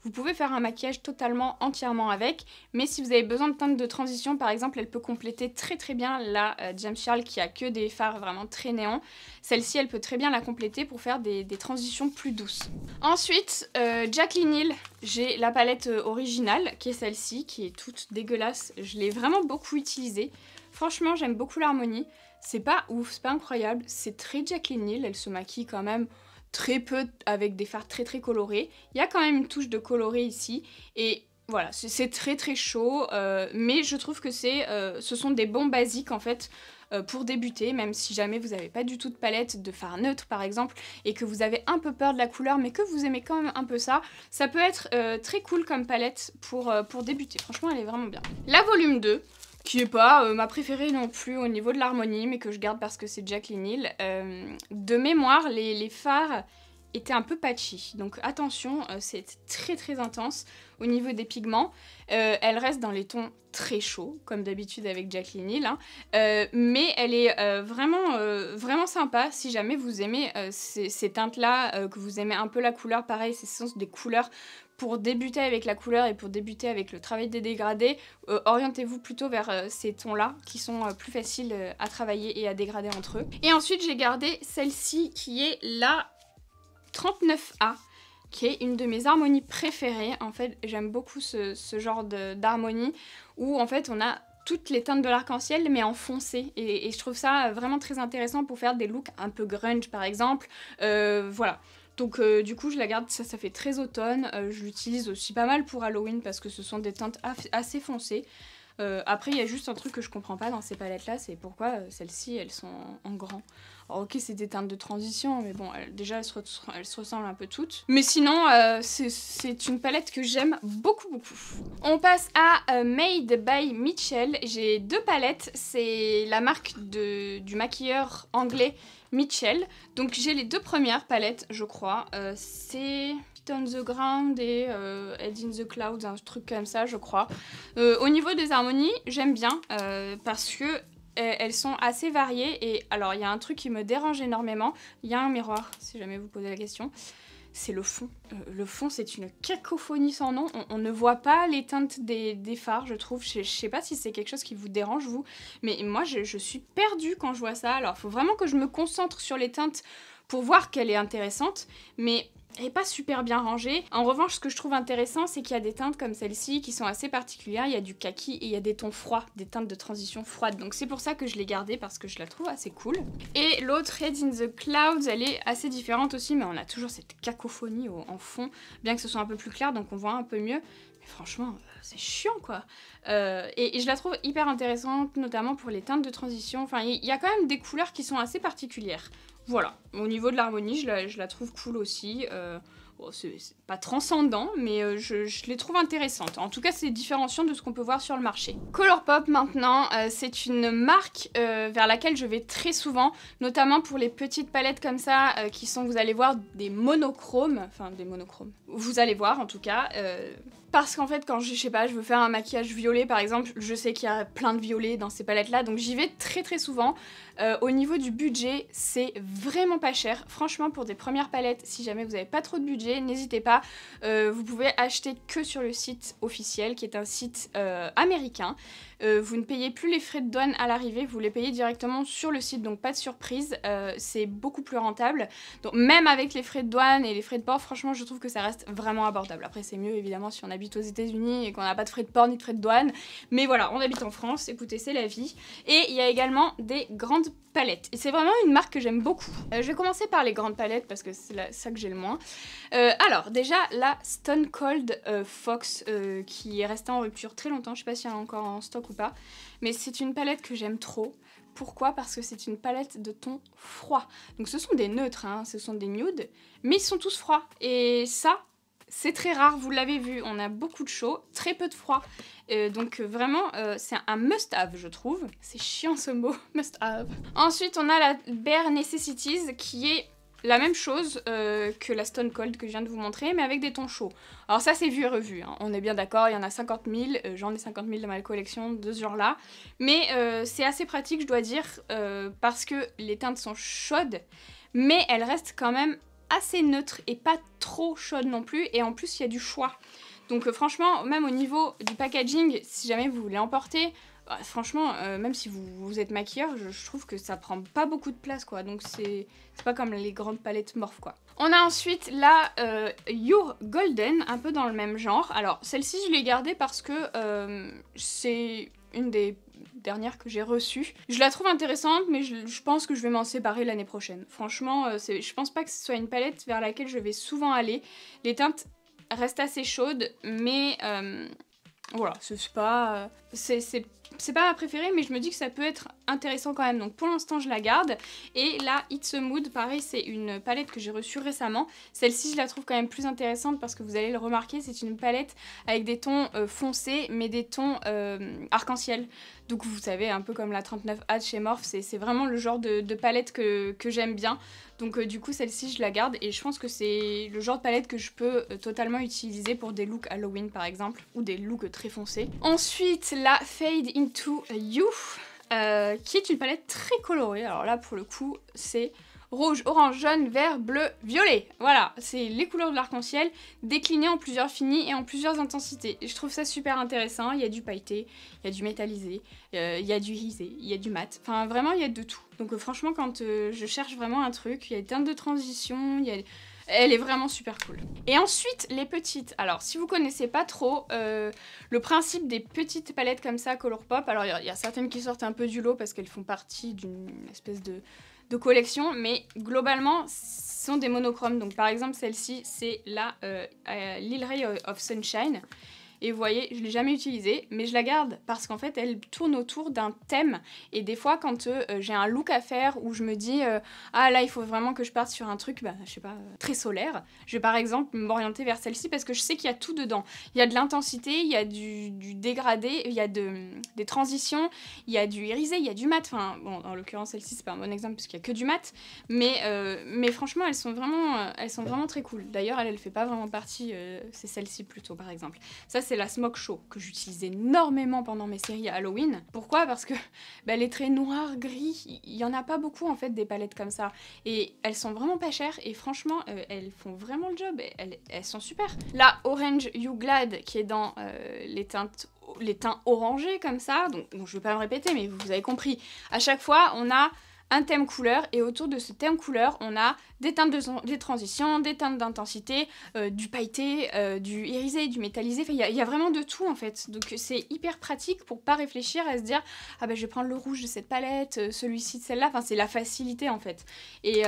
Vous pouvez faire un maquillage totalement, entièrement avec, mais si vous avez besoin de teintes de transition, par exemple, elle peut compléter très très bien la euh, James Charles qui a que des fards vraiment très néants. Celle-ci, elle peut très bien la compléter pour faire des, transitions plus douces. Ensuite, euh, Jacqueline Hill, j'ai la palette originale, qui est celle-ci, qui est toute dégueulasse. Je l'ai vraiment beaucoup utilisée. Franchement, j'aime beaucoup l'harmonie. C'est pas ouf, c'est pas incroyable, c'est très Jacqueline Hill, elle se maquille quand même très peu avec des fards très très colorés. Il y a quand même une touche de coloré ici et voilà, c'est très très chaud, euh, mais je trouve que c'est, euh, ce sont des bons basiques en fait euh, pour débuter, même si jamais vous n'avez pas du tout de palette de fard neutre par exemple, et que vous avez un peu peur de la couleur, mais que vous aimez quand même un peu ça, ça peut être très cool comme palette pour, pour débuter. Franchement, elle est vraiment bien. La volume 2, qui n'est pas euh, ma préférée non plus au niveau de l'harmonie, mais que je garde parce que c'est Jacqueline Hill. Euh, de mémoire, les, les, phares étaient un peu patchy, donc attention, euh, c'est très très intense au niveau des pigments. elle reste dans les tons très chauds, comme d'habitude avec Jacqueline Hill, hein. mais elle est vraiment, vraiment sympa si jamais vous aimez ces, teintes-là, que vous aimez un peu la couleur, pareil, ces sens des couleurs pour débuter avec la couleur et pour débuter avec le travail des dégradés, euh, orientez-vous plutôt vers euh, ces tons-là qui sont euh, plus faciles à travailler et à dégrader entre eux. Et ensuite, j'ai gardé celle-ci qui est la 39A qui est une de mes harmonies préférées. En fait, j'aime beaucoup ce, genre d'harmonie où en fait on a toutes les teintes de l'arc-en-ciel mais en foncé et, je trouve ça vraiment très intéressant pour faire des looks un peu grunge par exemple. voilà. Donc euh, du coup je la garde, ça ça fait très automne, euh, je l'utilise aussi pas mal pour Halloween parce que ce sont des teintes assez foncées. Euh, après il y a juste un truc que je comprends pas dans ces palettes là, c'est pourquoi celles-ci elles sont en grand ok, c'est des teintes de transition, mais bon, déjà, elles se, ressemblent un peu toutes. Mais sinon, euh, c'est une palette que j'aime beaucoup, beaucoup. On passe à euh, Made by Mitchell. J'ai deux palettes. C'est la marque du maquilleur anglais Mitchell. Donc, j'ai les deux premières palettes, je crois. Euh, c'est on the Ground et Head in the Clouds, un truc comme ça, je crois. au niveau des harmonies, j'aime bien parce que euh, elles sont assez variées. Et alors, il y a un truc qui me dérange énormément. Il y a un miroir, si jamais vous posez la question. C'est le fond. Euh, le fond, c'est une cacophonie sans nom. On, ne voit pas les teintes des, phares, je trouve. Je, ne sais pas si c'est quelque chose qui vous dérange, vous. Mais moi, je, suis perdue quand je vois ça. Alors, il faut vraiment que je me concentre sur les teintes pour voir qu'elle est intéressante. Mais est pas super bien rangée. En revanche, ce que je trouve intéressant, c'est qu'il y a des teintes comme celle-ci qui sont assez particulières. Il y a du kaki et il y a des tons froids, des teintes de transition froides. Donc c'est pour ça que je l'ai gardée parce que je la trouve assez cool. Et l'autre, Red in the Clouds, elle est assez différente aussi, mais on a toujours cette cacophonie en fond, bien que ce soit un peu plus clair, donc on voit un peu mieux. Mais franchement, euh, c'est chiant quoi. Euh, et, je la trouve hyper intéressante, notamment pour les teintes de transition. Enfin, il y a quand même des couleurs qui sont assez particulières. Voilà, au niveau de l'harmonie, je la, trouve cool aussi. Euh, c'est pas transcendant, mais euh, je, les trouve intéressantes. En tout cas, c'est différenciant de ce qu'on peut voir sur le marché. Colourpop, maintenant, euh, c'est une marque vers laquelle je vais très souvent, notamment pour les petites palettes comme ça, qui sont, vous allez voir, des monochromes. Enfin, des monochromes. Vous allez voir, en tout cas parce qu'en fait quand je, je sais pas je veux faire un maquillage violet par exemple je sais qu'il y a plein de violets dans ces palettes là donc j'y vais très très souvent euh, au niveau du budget, c'est vraiment pas cher. Franchement, pour des premières palettes, si jamais vous n'avez pas trop de budget, n'hésitez pas. Euh, vous pouvez acheter que sur le site officiel, qui est un site euh, américain. vous ne payez plus les frais de douane à l'arrivée, vous les payez directement sur le site, donc pas de surprise. c'est beaucoup plus rentable. Donc même avec les frais de douane et les frais de port, franchement, je trouve que ça reste vraiment abordable. Après, c'est mieux évidemment si on habite aux États-Unis et qu'on n'a pas de frais de port ni de frais de douane. Mais voilà, on habite en France, écoutez, c'est la vie. Et il y a également des grandes palette. Et c'est vraiment une marque que j'aime beaucoup. Euh, je vais commencer par les grandes palettes parce que c'est ça que j'ai le moins. Euh, alors, déjà, la Stone Cold euh, Fox qui est restée en rupture très longtemps. Je sais pas si elle est encore en stock ou pas. Mais c'est une palette que j'aime trop. Pourquoi Parce que c'est une palette de tons froids. Donc ce sont des neutres, hein. ce sont des nudes, mais ils sont tous froids. Et ça, c'est très rare, vous l'avez vu, on a beaucoup de chaud, très peu de froid. Euh, donc euh, vraiment, euh, c'est un must-have, je trouve. C'est chiant ce mot, must-have. Ensuite, on a la Bare Necessities qui est la même chose que la Stone Cold que je viens de vous montrer, mais avec des tons chauds. Alors ça, c'est vu et revu, hein. on est bien d'accord, il y en a 50 000, j'en ai 50 000 dans ma collection de ce genre-là, mais c'est assez pratique, je dois dire, parce que les teintes sont chaudes, mais elles restent quand même assez neutre et pas trop chaude non plus. Et en plus, il y a du choix. Donc euh, franchement, même au niveau du packaging, si jamais vous voulez emporter, bah, franchement, euh, même si vous, vous êtes maquilleur, je, trouve que ça prend pas beaucoup de place, quoi. Donc c'est pas comme les grandes palettes morphes quoi. On a ensuite la euh, Your Golden, un peu dans le même genre. Alors, celle-ci, je l'ai gardée parce que c'est une des dernière que j'ai reçue. Je la trouve intéressante, mais je, pense que je vais m'en séparer l'année prochaine. Franchement, euh, je pense pas que ce soit une palette vers laquelle je vais souvent aller. Les teintes restent assez chaudes, mais euh, voilà, c'est pas... Euh, c'est pas ma préférée, mais je me dis que ça peut être intéressant quand même. Donc pour l'instant, je la garde. Et là, It's a Mood, pareil, c'est une palette que j'ai reçue récemment. Celle-ci, je la trouve quand même plus intéressante parce que vous allez le remarquer, c'est une palette avec des tons foncés, mais des tons arc-en-ciel. Donc vous savez, un peu comme la 39A de chez Morph, c'est vraiment le genre de, palette que, j'aime bien. Donc euh, du coup, celle-ci, je la garde et je pense que c'est le genre de palette que je peux euh, totalement utiliser pour des looks Halloween par exemple, ou des looks très foncés. Ensuite, la Fade Into You. Euh, qui est une palette très colorée. Alors là, pour le coup, c'est rouge, orange, jaune, vert, bleu, violet. Voilà, c'est les couleurs de l'arc-en-ciel déclinées en plusieurs finis et en plusieurs intensités. je trouve ça super intéressant, il y a du pailleté, il y a du métallisé, euh, il y a du risé, il y a du mat, enfin vraiment il y a de tout. Donc euh, franchement quand euh, je cherche vraiment un truc, il y a des teintes de transition, Elle est vraiment super cool. Et ensuite, les petites. Alors, si vous connaissez pas trop le principe des petites palettes comme ça, color pop. alors il y, a certaines qui sortent un peu du lot parce qu'elles font partie d'une espèce de, de collection, mais globalement, ce sont des monochromes. Donc par exemple, celle-ci, c'est la euh, euh, Lil Ray of Sunshine. Et vous voyez, je l'ai jamais utilisée, mais je la garde parce qu'en fait, elle tourne autour d'un thème. Et des fois, quand euh, euh, j'ai un look à faire où je me dis euh, ah là, il faut vraiment que je parte sur un truc, bah, je sais pas, très solaire, je vais par exemple m'orienter vers celle-ci parce que je sais qu'il y a tout dedans. Il y a de l'intensité, il y a du, dégradé, il y a de, des transitions, il y a du irisé, il y a du mat. Enfin, bon, en l'occurrence, celle-ci, c'est pas un bon exemple parce qu'il y a que du mat, mais, mais franchement, elles sont vraiment, elles sont vraiment très cool. D'ailleurs, elle, elle fait pas vraiment partie, c'est celle-ci plutôt, par exemple. Ça, c'est la smoke show, que j'utilise énormément pendant mes séries à Halloween. Pourquoi Parce que bah, les traits noirs, gris, il y, en a pas beaucoup en fait des palettes comme ça. Et elles sont vraiment pas chères et franchement, euh, elles font vraiment le job, elles, elles, sont super. La Orange You Glad qui est dans euh, les teintes les teints orangés comme ça, donc, donc je vais pas me répéter mais vous avez compris. À chaque fois, on a un thème couleur et autour de ce thème couleur, on a des teintes de, des transitions, des teintes d'intensité, euh, du pailleté, euh, du irisé, du métallisé. Il y, a vraiment de tout en fait. Donc c'est hyper pratique pour pas réfléchir à se dire ah ben je vais prendre le rouge de cette palette, euh, celui-ci de celle-là. Enfin c'est la facilité en fait. Et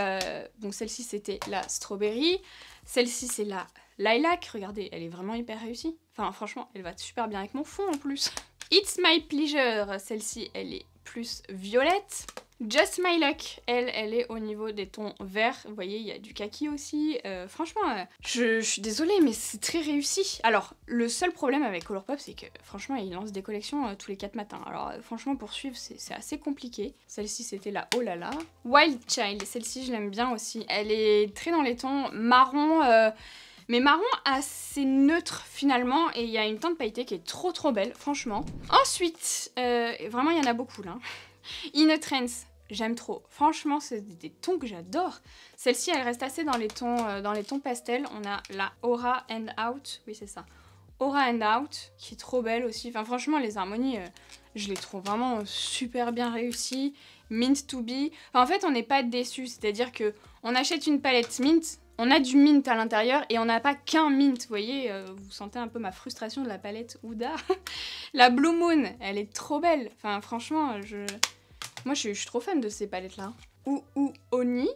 donc celle-ci c'était la strawberry, celle-ci c'est la lilac. Regardez, elle est vraiment hyper réussie. Enfin franchement, elle va super bien avec mon fond en plus. It's my pleasure. Celle-ci elle est plus violette. Just My Luck, elle, elle est au niveau des tons verts. Vous voyez, il y a du kaki aussi. Euh, franchement, euh, je, suis désolée, mais c'est très réussi. Alors, le seul problème avec Colourpop, c'est que franchement, ils lancent des collections euh, tous les 4 matins. Alors, franchement, pour suivre, c'est assez compliqué. Celle-ci, c'était la Oh là là. Wild Child, celle-ci, je l'aime bien aussi. Elle est très dans les tons marron. Mais marron assez neutre finalement et il y a une teinte pailletée qui est trop trop belle, franchement. Ensuite, euh, vraiment il y en a beaucoup là. In Trends, j'aime trop. Franchement, c'est des tons que j'adore. Celle-ci, elle reste assez dans les tons, euh, dans les tons pastels. On a la Aura and Out, oui c'est ça. Aura and Out, qui est trop belle aussi. Enfin franchement, les harmonies, euh, je les trouve vraiment super bien réussies. Mint to be. en fait, on n'est pas déçu, c'est-à-dire que on achète une palette mint, on a du mint à l'intérieur et on n'a pas qu'un mint, vous voyez, euh, vous sentez un peu ma frustration de la palette Ouda. la Blue Moon, elle est trop belle. Enfin, franchement, je... Moi, je suis, trop fan de ces palettes-là. Ou, ou, Oni.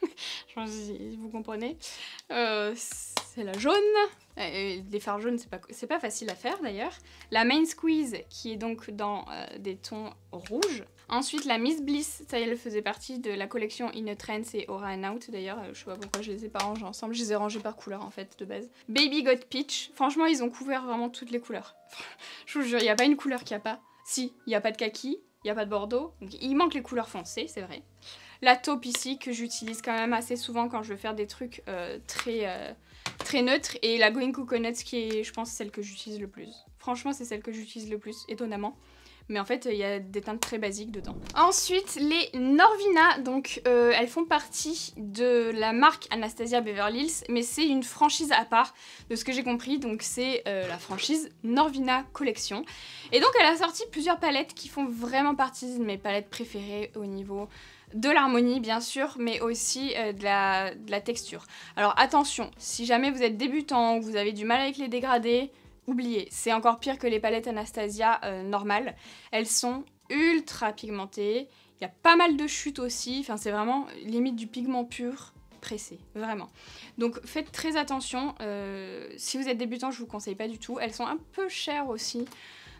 vous comprenez. Euh, c'est la jaune. Euh, les fards jaunes, c'est pas, pas facile à faire d'ailleurs. La Main Squeeze, qui est donc dans euh, des tons rouges. Ensuite, la Miss Bliss, ça elle faisait partie de la collection In a Trends et Aura and Out d'ailleurs. Euh, je sais pas pourquoi je les ai pas rangés ensemble, je les ai rangés par couleur en fait de base. Baby Got Peach, franchement, ils ont couvert vraiment toutes les couleurs. je vous jure, il n'y a pas une couleur qu'il n'y a pas. Si, il n'y a pas de kaki, il n'y a pas de bordeaux. il manque les couleurs foncées, c'est vrai. La taupe ici, que j'utilise quand même assez souvent quand je veux faire des trucs très très neutre. Et la Going Coconuts qui est, je pense, celle que j'utilise le plus. Franchement, c'est celle que j'utilise le plus, étonnamment. Mais en fait, il y a des teintes très basiques dedans. Ensuite, les Norvina. Donc, euh, elles font partie de la marque Anastasia Beverly Hills, mais c'est une franchise à part, de ce que j'ai compris. Donc, c'est euh, la franchise Norvina Collection. Et donc, elle a sorti plusieurs palettes qui font vraiment partie de mes palettes préférées au niveau de l'harmonie bien sûr, mais aussi euh, de, la, texture. Alors attention, si jamais vous êtes débutant ou vous avez du mal avec les dégradés, oubliez, c'est encore pire que les palettes Anastasia euh, normales. Elles sont ultra pigmentées, il y a pas mal de chutes aussi, enfin c'est vraiment limite du pigment pur pressé, vraiment. Donc faites très attention, euh, si vous êtes débutant je vous conseille pas du tout, elles sont un peu chères aussi.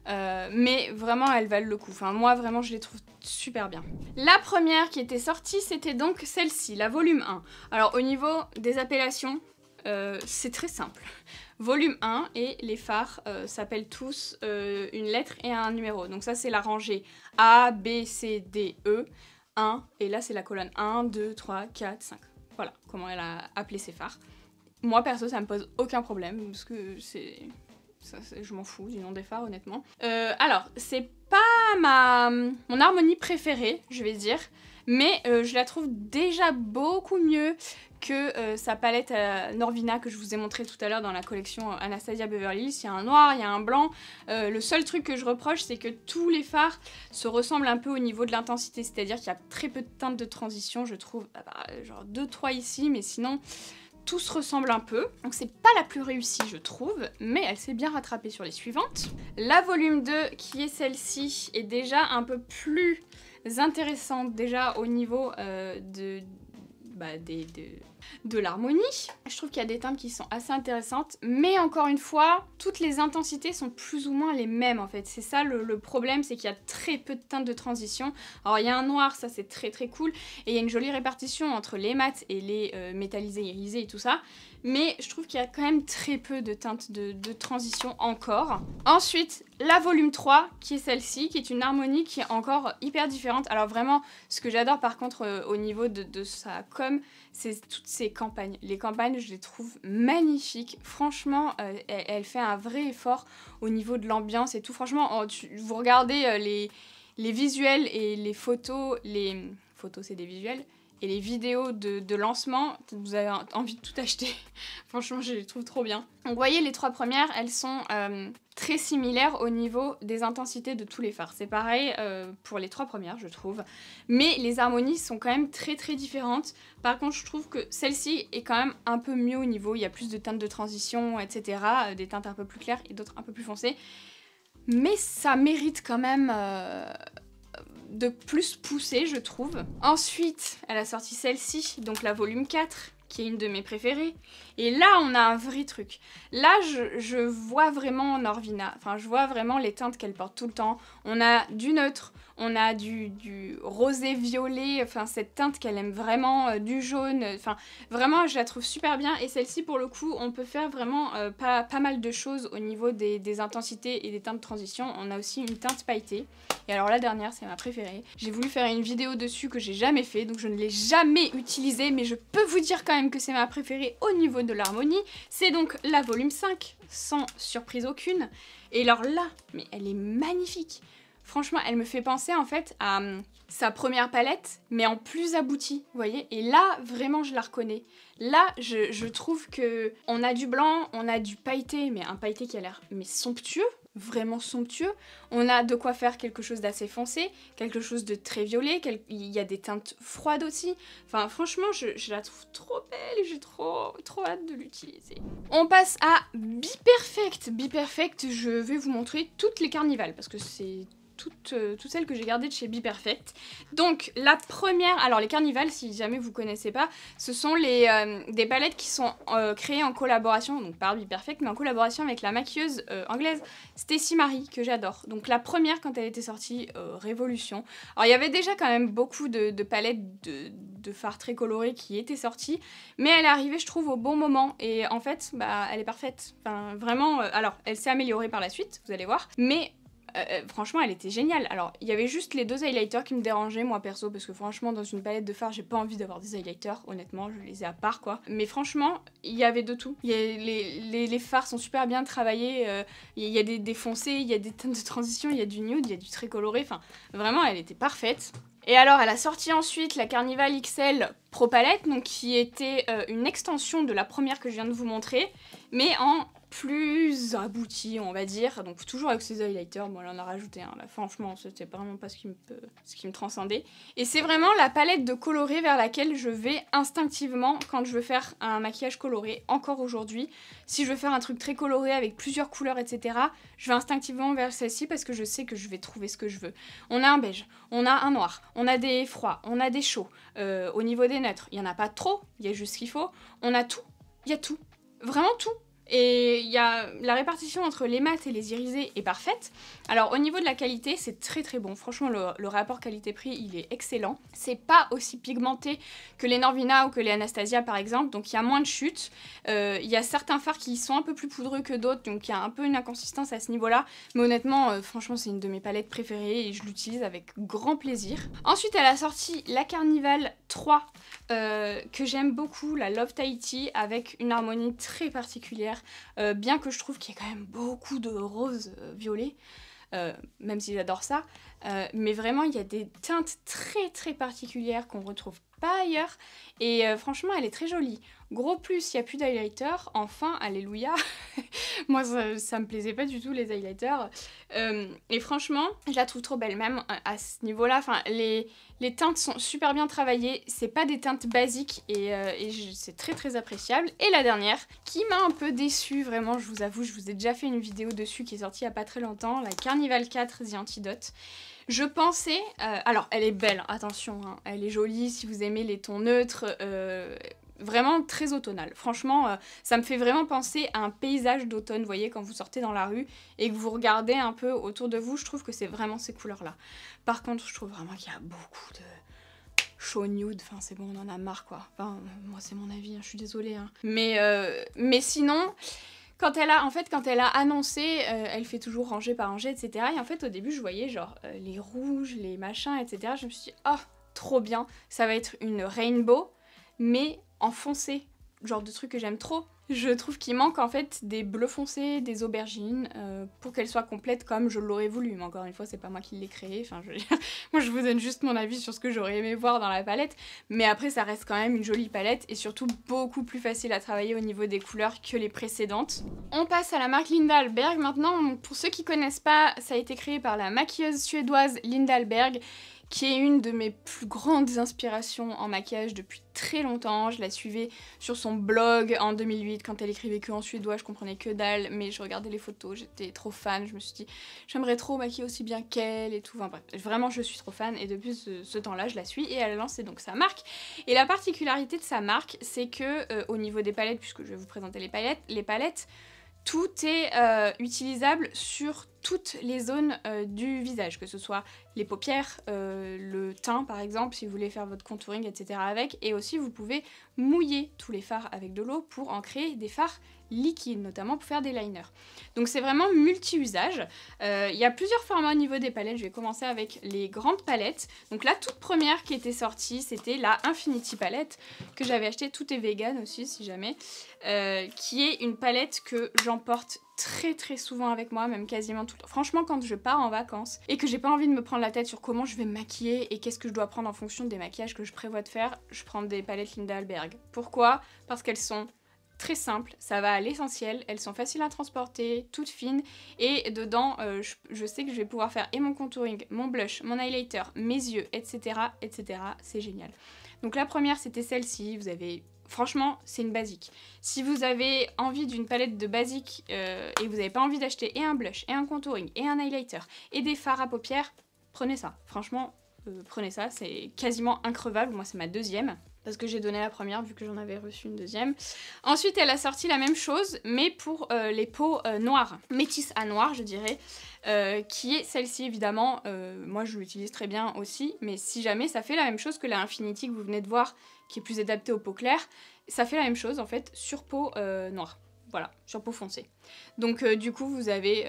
Euh, mais vraiment, elles valent le coup. Enfin, moi, vraiment, je les trouve super bien. La première qui était sortie, c'était donc celle-ci, la volume 1. Alors, au niveau des appellations, euh, c'est très simple. Volume 1 et les phares euh, s'appellent tous une lettre et un numéro. Donc ça, c'est la rangée A, B, C, D, E, 1. Et là, c'est la colonne 1, 2, 3, 4, 5. Voilà comment elle a appelé ses phares. Moi, perso, ça me pose aucun problème parce que c'est je m'en fous du nom des phares, honnêtement. Euh, alors, c'est pas ma, mon harmonie préférée, je vais dire, mais euh, je la trouve déjà beaucoup mieux que euh, sa palette Norvina que je vous ai montré tout à l'heure dans la collection Anastasia Beverly Hills. Il y a un noir, il y a un blanc. le seul truc que je reproche, c'est que tous les phares se ressemblent un peu au niveau de l'intensité, c'est-à-dire qu'il y a très peu de teintes de transition, je trouve, ah bah, genre 2-3 ici, mais sinon tous se ressemble un peu, donc c'est pas la plus réussie je trouve, mais elle s'est bien rattrapée sur les suivantes. La volume 2, qui est celle-ci, est déjà un peu plus intéressante déjà au niveau euh, de, bah, des, de l'harmonie. Je trouve qu'il y a des teintes qui sont assez intéressantes, mais encore une fois, toutes les intensités sont plus ou moins les mêmes en fait. C'est ça le, problème, c'est qu'il y a très peu de teintes de transition. Alors il y a un noir, ça c'est très très cool, et il y a une jolie répartition entre les mats et les euh, métallisés irisés et tout ça, mais je trouve qu'il y a quand même très peu de teintes de, transition encore. Ensuite, la volume 3, qui est celle-ci, qui est une harmonie qui est encore hyper différente. Alors vraiment, ce que j'adore par contre euh, au niveau de, sa com, c'est toutes ces campagnes. Les campagnes, je les trouve magnifiques. Franchement, euh, elle, fait un vrai effort au niveau de l'ambiance et tout. Franchement, vous regardez euh, les visuels et les photos, les photos c'est des visuels, et les vidéos de, de, lancement, vous avez envie de tout acheter. Franchement, je les trouve trop bien. Donc, vous voyez, les trois premières, elles sont euh, très similaires au niveau des intensités de tous les phares. C'est pareil euh, pour les trois premières, je trouve. Mais les harmonies sont quand même très très différentes. Par contre, je trouve que celle-ci est quand même un peu mieux au niveau. Il y a plus de teintes de transition, etc. Euh, des teintes un peu plus claires et d'autres un peu plus foncées. Mais ça mérite quand même de plus poussée, je trouve. Ensuite, elle a sorti celle-ci, donc la volume 4 qui est une de mes préférées. Et là, on a un vrai truc. Là, je, je vois vraiment Norvina. Enfin, je vois vraiment les teintes qu'elle porte tout le temps. On a du neutre, on a du, rosé violet, enfin cette teinte qu'elle aime vraiment, euh, du jaune, euh, enfin vraiment je la trouve super bien et celle-ci pour le coup on peut faire vraiment euh, pas, mal de choses au niveau des, intensités et des teintes de transition, on a aussi une teinte pailletée et alors la dernière c'est ma préférée, j'ai voulu faire une vidéo dessus que j'ai jamais fait donc je ne l'ai jamais utilisée mais je peux vous dire quand même que c'est ma préférée au niveau de l'harmonie, c'est donc la volume 5 sans surprise aucune et alors là, mais elle est magnifique franchement, elle me fait penser en fait à hum, sa première palette, mais en plus aboutie, vous voyez. Et là, vraiment, je la reconnais. Là, je, trouve que on a du blanc, on a du pailleté, mais un pailleté qui a l'air mais somptueux, vraiment somptueux. On a de quoi faire quelque chose d'assez foncé, quelque chose de très violet, il y a des teintes froides aussi. Enfin franchement, je, la trouve trop belle et j'ai trop, trop hâte de l'utiliser. On passe à Biperfect. Biperfect, je vais vous montrer toutes les carnivales parce que c'est euh, toutes, celles que j'ai gardées de chez Be Perfect. Donc la première, alors les carnivals si jamais vous connaissez pas, ce sont euh, des palettes qui sont euh, créées en collaboration, donc par Be Perfect, mais en collaboration avec la maquilleuse anglaise Stacy Marie que j'adore. Donc la première quand elle était sortie, Révolution. Alors il y avait déjà quand même beaucoup de, palettes de, de fards très colorés qui étaient sorties, mais elle est arrivée je trouve au bon moment et en fait bah, elle est parfaite. Enfin vraiment, alors elle s'est améliorée par la suite, vous allez voir, mais euh, euh, franchement, elle était géniale. Alors, il y avait juste les deux highlighters qui me dérangeaient, moi perso, parce que franchement, dans une palette de fards, j'ai pas envie d'avoir des highlighters, honnêtement, je les ai à part quoi. Mais franchement, il y avait de tout. les, les, fards sont super bien travaillés, euh, il y, a des, des foncés, il y a des teintes de transition, il y a du nude, il y a du très coloré, enfin, vraiment, elle était parfaite. Et alors, elle a sorti ensuite la Carnival XL Pro Palette, donc qui était une extension de la première que je viens de vous montrer, mais en plus abouti, on va dire. Donc toujours avec ses highlighters, moi elle en a rajouté un. Là, franchement, c'était vraiment pas ce qui me, ce qui me transcendait. Et c'est vraiment la palette de colorés vers laquelle je vais instinctivement quand je veux faire un maquillage coloré, encore aujourd'hui. Si je veux faire un truc très coloré avec plusieurs couleurs, etc., je vais instinctivement vers celle-ci parce que je sais que je vais trouver ce que je veux. On a un beige, on a un noir, on a des froids, on a des chauds. Euh, au niveau des neutres, il y en a pas trop, il y a juste ce qu'il faut. On a tout, il y a tout. Vraiment tout et il y a la répartition entre les mates et les irisés est parfaite. Alors au niveau de la qualité, c'est très très bon. Franchement, le, rapport qualité-prix, il est excellent. C'est pas aussi pigmenté que les Norvina ou que les Anastasia par exemple, donc il y a moins de chutes. Euh, il y a certains fards qui sont un peu plus poudreux que d'autres, donc il y a un peu une inconsistance à ce niveau-là. Mais honnêtement, euh, franchement, c'est une de mes palettes préférées et je l'utilise avec grand plaisir. Ensuite, elle a sorti la Carnival 3 euh, que j'aime beaucoup, la Love Tahiti, avec une harmonie très particulière euh, bien que je trouve qu'il y a quand même beaucoup de roses euh, violet. Euh, même si j'adore ça, mais vraiment il y a des teintes très très particulières qu'on retrouve pas ailleurs et franchement elle est très jolie. Gros plus, il n'y a plus d'highlighter. Enfin, alléluia. Moi, ça, ne me plaisait pas du tout les highlighters. Euh, et franchement, je la trouve trop belle, même euh, à ce niveau-là. les, les teintes sont super bien travaillées. C'est pas des teintes basiques et, euh, c'est très très appréciable. Et la dernière, qui m'a un peu déçue, vraiment, je vous avoue, je vous ai déjà fait une vidéo dessus qui est sortie il n'y a pas très longtemps, la Carnival 4 The Antidote. Je pensais, alors elle est belle, attention, hein, elle est jolie si vous aimez les tons neutres, vraiment très automnal. Franchement, euh, ça me fait vraiment penser à un paysage d'automne, vous voyez, quand vous sortez dans la rue et que vous regardez un peu autour de vous, je trouve que c'est vraiment ces couleurs-là. Par contre, je trouve vraiment qu'il y a beaucoup de chaud nude, enfin c'est bon, on en a marre quoi. Enfin, moi c'est mon avis, hein, je suis désolée. Hein. Mais, euh, mais sinon quand elle a en fait quand elle a annoncé euh, elle fait toujours rangée par rangée etc et en fait au début je voyais genre les rouges les machins etc je me suis dit oh trop bien ça va être une rainbow mais en foncé, genre de truc que j'aime trop. Je trouve qu'il manque en fait des bleus foncés, des aubergines, euh, pour qu'elles soient complètes comme je l'aurais voulu. Mais encore une fois, c'est pas moi qui l'ai créé. Enfin, je... moi, je vous donne juste mon avis sur ce que j'aurais aimé voir dans la palette. Mais après, ça reste quand même une jolie palette et surtout beaucoup plus facile à travailler au niveau des couleurs que les précédentes. On passe à la marque Linda maintenant. Pour ceux qui connaissent pas, ça a été créé par la maquilleuse suédoise Linda qui est une de mes plus grandes inspirations en maquillage depuis très longtemps. Je la suivais sur son blog en 2008 quand elle écrivait que en suédois, je comprenais que dalle, mais je regardais les photos, j'étais trop fan, je me suis dit j'aimerais trop maquiller aussi bien qu'elle et tout. Enfin bref, vraiment je suis trop fan et depuis ce, temps-là, je la suis et elle a lancé donc sa marque. Et la particularité de sa marque, c'est que euh, au niveau des palettes, puisque je vais vous présenter les palettes, les palettes tout est euh, utilisable sur toutes les zones euh, du visage, que ce soit les paupières, euh, le teint par exemple, si vous voulez faire votre contouring, etc. avec. Et aussi, vous pouvez mouiller tous les fards avec de l'eau pour en créer des fards liquide, notamment pour faire des liners. Donc c'est vraiment multi-usage. Euh, il y a plusieurs formats au niveau des palettes. Je vais commencer avec les grandes palettes. Donc la toute première qui était sortie, c'était la Infinity Palette, que j'avais acheté Tout est vegan aussi, si jamais. Euh, qui est une palette que j'emporte très très souvent avec moi, même quasiment tout le temps. Franchement, quand je pars en vacances et que j'ai pas envie de me prendre la tête sur comment je vais me maquiller et qu'est-ce que je dois prendre en fonction des maquillages que je prévois de faire, je prends des palettes Linda Alberg. Pourquoi Parce qu'elles sont très simple, ça va à l'essentiel, elles sont faciles à transporter, toutes fines, et dedans, euh, je, sais que je vais pouvoir faire et mon contouring, mon blush, mon highlighter, mes yeux, etc., etc., c'est génial. Donc la première, c'était celle-ci, vous avez... Franchement, c'est une basique. Si vous avez envie d'une palette de basique euh, et vous n'avez pas envie d'acheter et un blush, et un contouring, et un highlighter, et des fards à paupières, prenez ça. Franchement, euh, prenez ça, c'est quasiment increvable, moi c'est ma deuxième parce que j'ai donné la première vu que j'en avais reçu une deuxième. Ensuite, elle a sorti la même chose, mais pour euh, les peaux euh, noires, métisse à noir, je dirais, euh, qui est celle-ci, évidemment. moi, je l'utilise très bien aussi, mais si jamais ça fait la même chose que la Infinity que vous venez de voir, qui est plus adaptée aux peaux claires, ça fait la même chose, en fait, sur peau noire. Voilà, sur peau foncée. Donc, du coup, vous avez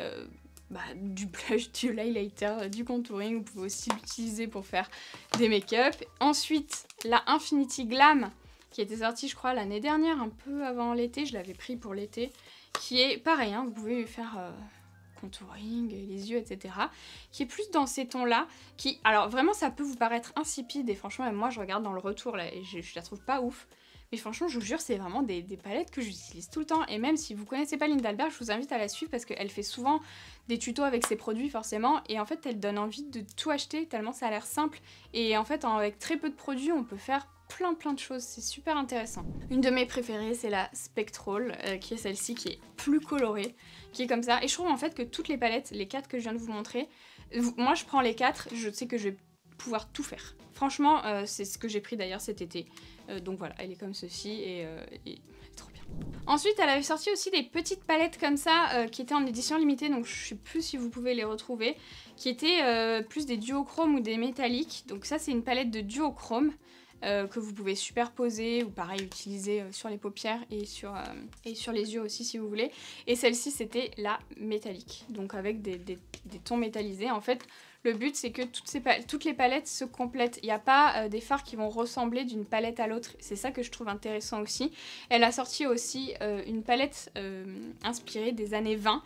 bah, du blush, du highlighter, euh, du contouring. Vous pouvez aussi l'utiliser pour faire des make-up. Ensuite, la Infinity Glam qui était sortie, je crois, l'année dernière, un peu avant l'été. Je l'avais pris pour l'été. Qui est pareil, hein, vous pouvez faire... Euh, contouring, les yeux, etc. Qui est plus dans ces tons-là, qui... Alors vraiment, ça peut vous paraître insipide, et franchement, moi, je regarde dans le retour, et je, la trouve pas ouf. Mais franchement, je vous jure, c'est vraiment des, palettes que j'utilise tout le temps. Et même si vous connaissez pas Linda Albert, je vous invite à la suivre parce qu'elle fait souvent des tutos avec ses produits forcément et en fait elle donne envie de tout acheter tellement ça a l'air simple et en fait avec très peu de produits on peut faire plein plein de choses, c'est super intéressant. Une de mes préférées c'est la Spectral euh, qui est celle-ci qui est plus colorée, qui est comme ça et je trouve en fait que toutes les palettes, les quatre que je viens de vous montrer, moi je prends les quatre, je sais que je vais pouvoir tout faire. Franchement euh, c'est ce que j'ai pris d'ailleurs cet été euh, donc voilà elle est comme ceci et, et trop Ensuite, elle avait sorti aussi des petites palettes comme ça, euh, qui étaient en édition limitée, donc je sais plus si vous pouvez les retrouver, qui étaient euh, plus des duochromes ou des métalliques. Donc ça, c'est une palette de duochrome euh, que vous pouvez superposer ou pareil utiliser sur les paupières et sur, et sur les yeux aussi si vous voulez. Et celle-ci, c'était la métallique, donc avec des tons métallisés. En fait, le but, c'est que toutes, les palettes se complètent. Il n'y a pas euh, des fards qui vont ressembler d'une palette à l'autre. C'est ça que je trouve intéressant aussi. Elle a sorti aussi euh, une palette euh, inspirée des années 20.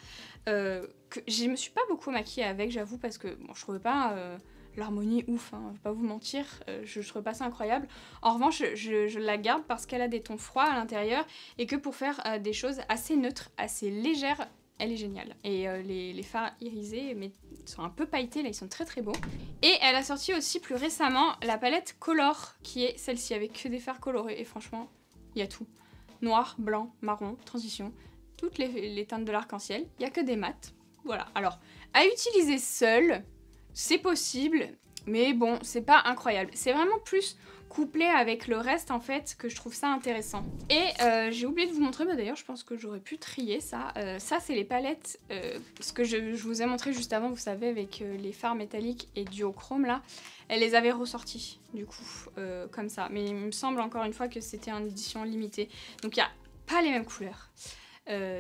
je ne me suis pas beaucoup maquillée avec, j'avoue, parce que bon, je trouvais pas l'harmonie ouf, je hein, vais pas vous mentir, je, ne trouvais pas ça incroyable. En revanche, je, la garde parce qu'elle a des tons froids à l'intérieur et que pour faire des choses assez neutres, assez légères, elle est géniale. Et euh, les, les, fards irisés mais sont un peu pailletés, là ils sont très très beaux. Et elle a sorti aussi plus récemment la palette Color, qui est celle-ci avec que des fards colorés. Et franchement, il y a tout. Noir, blanc, marron, transition, toutes les, teintes de l'arc-en-ciel, il y a que des mattes. Voilà, alors à utiliser seul, c'est possible, mais bon, c'est pas incroyable. C'est vraiment plus couplé avec le reste en fait que je trouve ça intéressant. Et euh, j'ai oublié de vous montrer, mais d'ailleurs je pense que j'aurais pu trier ça. Euh, ça c'est les palettes, euh, ce que je, vous ai montré juste avant, vous savez avec les phares métalliques et duochrome là, elle les avait ressortis du coup comme ça. Mais il me semble encore une fois que c'était en édition limitée. Donc il n'y a pas les mêmes couleurs.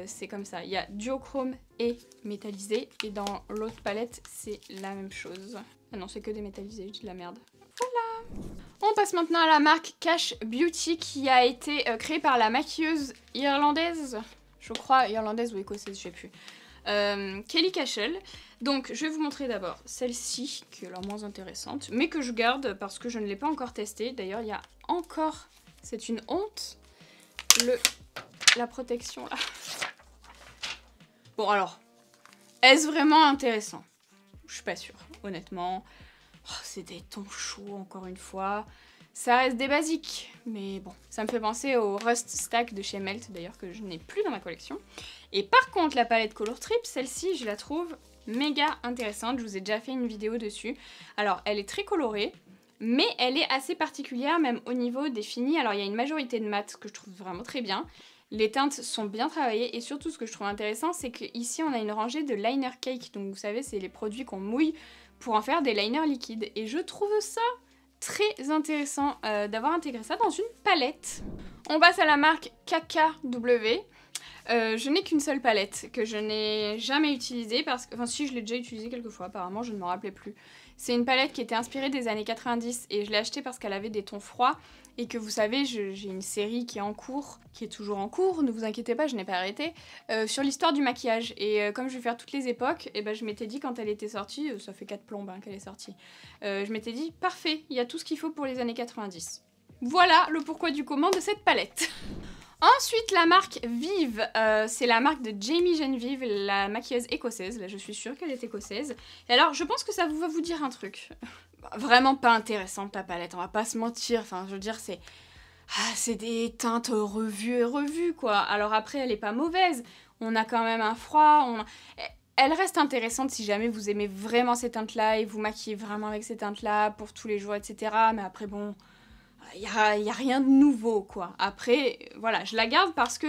c'est comme ça, il y a duochrome et métallisé et dans l'autre palette c'est la même chose. Ah non c'est que des métallisés, de la merde. Voilà on passe maintenant à la marque Cash Beauty qui a été euh, créée par la maquilleuse irlandaise, je crois irlandaise ou écossaise, je sais plus, euh, Kelly Cashel. Donc je vais vous montrer d'abord celle-ci qui est la moins intéressante, mais que je garde parce que je ne l'ai pas encore testée. D'ailleurs il y a encore, c'est une honte, le, la protection là. Bon alors, est-ce vraiment intéressant Je suis pas sûre, honnêtement. Oh, c'est des tons chauds, encore une fois. Ça reste des basiques, mais bon. Ça me fait penser au Rust Stack de chez Melt, d'ailleurs, que je n'ai plus dans ma collection. Et par contre, la palette Color Trip, celle-ci, je la trouve méga intéressante. Je vous ai déjà fait une vidéo dessus. Alors, elle est très colorée, mais elle est assez particulière, même au niveau des finis. Alors, il y a une majorité de mat que je trouve vraiment très bien. Les teintes sont bien travaillées et surtout ce que je trouve intéressant c'est qu'ici on a une rangée de liner cake donc vous savez c'est les produits qu'on mouille pour en faire des liners liquides. Et je trouve ça très intéressant euh, d'avoir intégré ça dans une palette. On passe à la marque KKW. Euh, je n'ai qu'une seule palette que je n'ai jamais utilisée parce que, enfin si je l'ai déjà utilisée quelques fois apparemment, je ne m'en rappelais plus. C'est une palette qui était inspirée des années 90 et je l'ai achetée parce qu'elle avait des tons froids et que vous savez, j'ai une série qui est en cours, qui est toujours en cours, ne vous inquiétez pas, je n'ai pas arrêté, euh, sur l'histoire du maquillage. Et euh, comme je vais faire toutes les époques, et eh ben, je m'étais dit quand elle était sortie, euh, ça fait 4 plombes hein, qu'elle est sortie, je m'étais dit, parfait, il y a tout ce qu'il faut pour les années 90. Voilà le pourquoi du comment de cette palette. Ensuite, la marque Vive, c'est la marque de Jamie Genevieve, la maquilleuse écossaise. Là, je suis sûre qu'elle est écossaise. Et alors, je pense que ça va vous dire un truc vraiment pas intéressante ta palette, on va pas se mentir. Enfin, je veux dire, c'est. Ah, c'est des teintes revues et revues, quoi. Alors après, elle est pas mauvaise. On a quand même un froid. On... Elle reste intéressante si jamais vous aimez vraiment ces teintes-là et vous maquillez vraiment avec ces teintes-là pour tous les jours, etc. Mais après, bon, il y a rien de nouveau, quoi. Après, voilà, je la garde parce que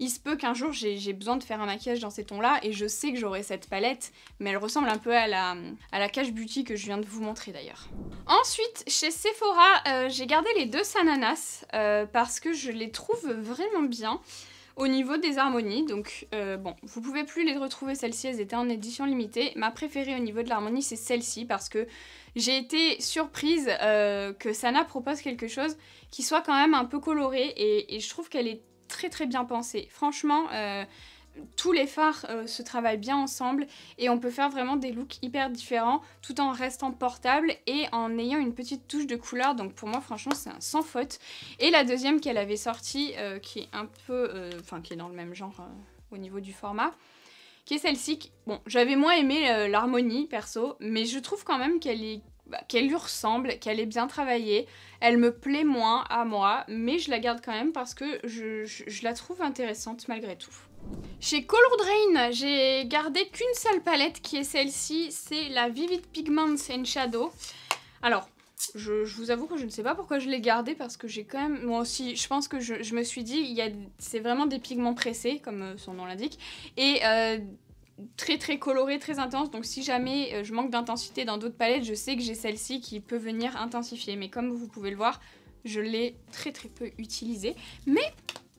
il se peut qu'un jour j'ai besoin de faire un maquillage dans ces tons-là et je sais que j'aurai cette palette, mais elle ressemble un peu à la, à la Cash Beauty que je viens de vous montrer d'ailleurs. Ensuite, chez Sephora, euh, j'ai gardé les deux Sananas euh, parce que je les trouve vraiment bien au niveau des harmonies. Donc euh, bon, vous pouvez plus les retrouver celles-ci, elles étaient en édition limitée. Ma préférée au niveau de l'harmonie, c'est celle-ci parce que j'ai été surprise que Sana propose quelque chose qui soit quand même un peu coloré et je trouve qu'elle est très très bien pensé. Franchement, euh, tous les phares euh, se travaillent bien ensemble et on peut faire vraiment des looks hyper différents tout en restant portable et en ayant une petite touche de couleur donc pour moi franchement c'est un sans faute et la deuxième qu'elle avait sortie euh, qui est un peu enfin qui est dans le même genre au niveau du format qui est celle-ci. Bon, j'avais moins aimé l'harmonie perso, mais je trouve quand même qu'elle est bah, qu'elle lui ressemble, qu'elle est bien travaillée. Elle me plaît moins à moi, mais je la garde quand même parce que je, la trouve intéressante malgré tout. Chez Color Drain, j'ai gardé qu'une seule palette qui est celle-ci, c'est la Vivid Pigments and Shadow. Alors, je, vous avoue que je ne sais pas pourquoi je l'ai gardée parce que j'ai quand même... Moi aussi, je pense que je, me suis dit, c'est vraiment des pigments pressés, comme son nom l'indique, et... Euh, très très colorée, très intense. Donc si jamais euh, je manque d'intensité dans d'autres palettes, je sais que j'ai celle-ci qui peut venir intensifier. Mais comme vous pouvez le voir, je l'ai très très peu utilisée. Mais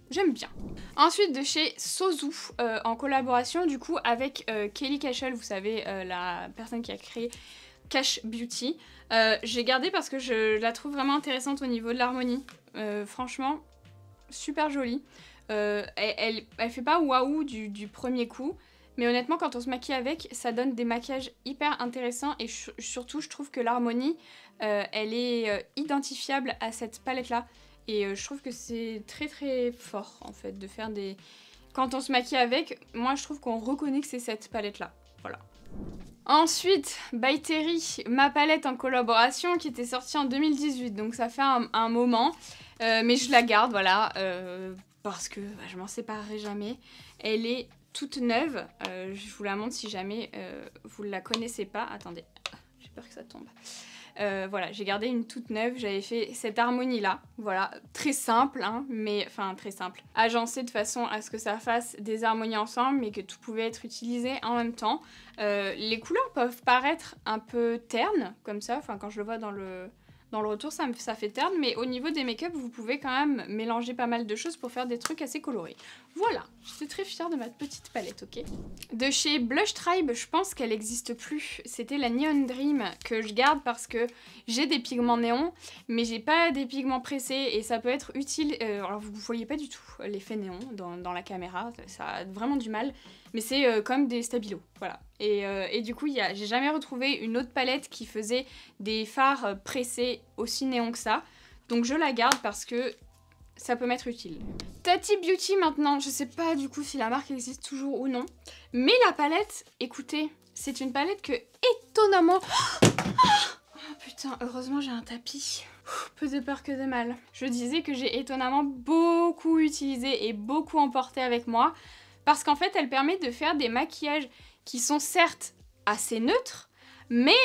j'aime bien. Ensuite de chez Sozu, euh, en collaboration du coup avec euh, Kelly Cashel, vous savez, la personne qui a créé Cash Beauty. J'ai gardé parce que je la trouve vraiment intéressante au niveau de l'harmonie. franchement, super jolie. elle, fait pas waouh du, premier coup, mais honnêtement, quand on se maquille avec, ça donne des maquillages hyper intéressants et surtout, je trouve que l'harmonie, euh, elle est euh, identifiable à cette palette-là. Et euh, je trouve que c'est très très fort en fait de faire des... Quand on se maquille avec, moi je trouve qu'on reconnaît que c'est cette palette-là. Voilà. Ensuite, by Terry, ma palette en collaboration qui était sortie en 2018, donc ça fait un, moment, mais je la garde, voilà, parce que bah, je m'en séparerai jamais. Elle est toute neuve. Euh, je vous la montre si jamais euh, vous ne la connaissez pas. Attendez, j'ai peur que ça tombe. Euh, voilà, j'ai gardé une toute neuve, j'avais fait cette harmonie-là, voilà, très simple, hein, mais enfin très simple, agencée de façon à ce que ça fasse des harmonies ensemble, mais que tout pouvait être utilisé en même temps. les couleurs peuvent paraître un peu ternes, comme ça, enfin quand je le vois dans le, dans le retour, ça, ça fait terne, mais au niveau des make-up, vous pouvez quand même mélanger pas mal de choses pour faire des trucs assez colorés. Voilà, je suis très fière de ma petite palette, ok De chez Blush Tribe, je pense qu'elle n'existe plus. C'était la Neon Dream que je garde parce que j'ai des pigments néons, mais j'ai pas des pigments pressés et ça peut être utile. Euh, alors, vous ne voyez pas du tout l'effet néon dans la caméra, ça a vraiment du mal mais c'est euh, comme des stabilos, voilà. Et, euh, du coup, j'ai jamais retrouvé une autre palette qui faisait des fards euh, pressés aussi néons que ça. Donc je la garde parce que ça peut m'être utile. Tati Beauty maintenant, je sais pas du coup si la marque existe toujours ou non, mais la palette, écoutez, c'est une palette que étonnamment... Oh, putain, heureusement j'ai un tapis. Peu de peur que de mal. Je disais que j'ai étonnamment beaucoup utilisé et beaucoup emporté avec moi parce qu'en fait, elle permet de faire des maquillages qui sont certes assez neutres, mais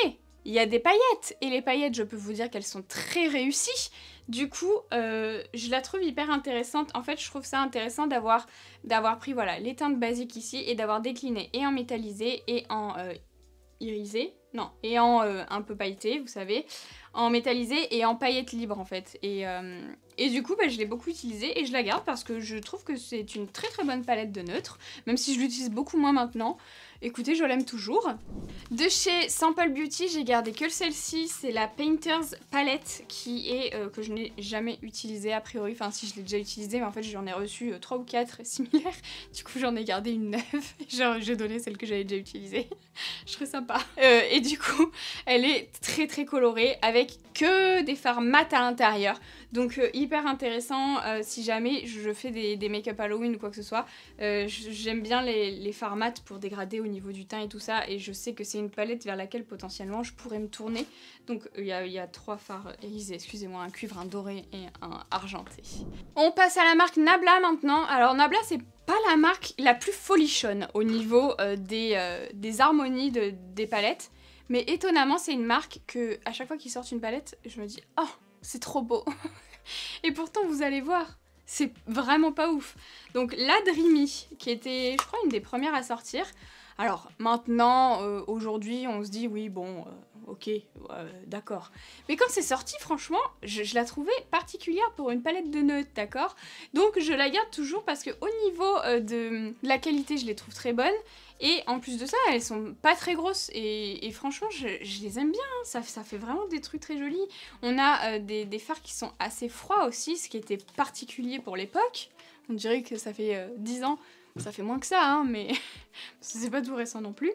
il y a des paillettes. Et les paillettes, je peux vous dire qu'elles sont très réussies. Du coup, euh, je la trouve hyper intéressante. En fait, je trouve ça intéressant d'avoir pris voilà, les teintes basiques ici et d'avoir décliné et en métallisé et en euh, irisé, non, et en euh, un peu pailleté, vous savez, en métallisé et en paillettes libres en fait. Et, euh, et du coup, bah, je l'ai beaucoup utilisée et je la garde parce que je trouve que c'est une très très bonne palette de neutre même si je l'utilise beaucoup moins maintenant. Écoutez, je l'aime toujours. De chez Sample Beauty, j'ai gardé que celle-ci, c'est la Painters Palette qui est euh, que je n'ai jamais utilisée a priori, enfin si je l'ai déjà utilisée, mais en fait j'en ai reçu euh, trois 3 ou 4 similaires. Du coup j'en ai gardé une neuve Genre, j'ai donné celle que j'avais déjà utilisée. je trouve sympa. Euh, et du coup, elle est très très colorée avec que des fards mat à l'intérieur. Donc euh, hyper intéressant euh, si jamais je fais des, make-up Halloween ou quoi que ce soit. Euh, j'aime bien les, les pour dégrader au niveau du teint et tout ça et je sais que c'est une palette vers laquelle potentiellement je pourrais me tourner. Donc il y, a trois fards irisés, excusez-moi, un cuivre, un doré et un argenté. On passe à la marque Nabla maintenant. Alors Nabla c'est pas la marque la plus folichonne au niveau des, des, harmonies de, des palettes. Mais étonnamment, c'est une marque que à chaque fois qu'ils sortent une palette, je me dis oh c'est trop beau. Et pourtant, vous allez voir, c'est vraiment pas ouf. Donc la Dreamy, qui était, je crois, une des premières à sortir. Alors maintenant, euh, aujourd'hui, on se dit, oui, bon, euh, ok, euh, d'accord. Mais quand c'est sorti, franchement, je, la trouvais particulière pour une palette de notes, d'accord Donc je la garde toujours parce que au niveau de la qualité, je les trouve très bonnes. Et en plus de ça, elles sont pas très grosses. Et, franchement, je, les aime bien. Hein. Ça, fait vraiment des trucs très jolis. On a euh, des, fards qui sont assez froids aussi, ce qui était particulier pour l'époque. On dirait que ça fait 10 euh, ans. Ça fait moins que ça, hein, mais c'est pas tout récent non plus.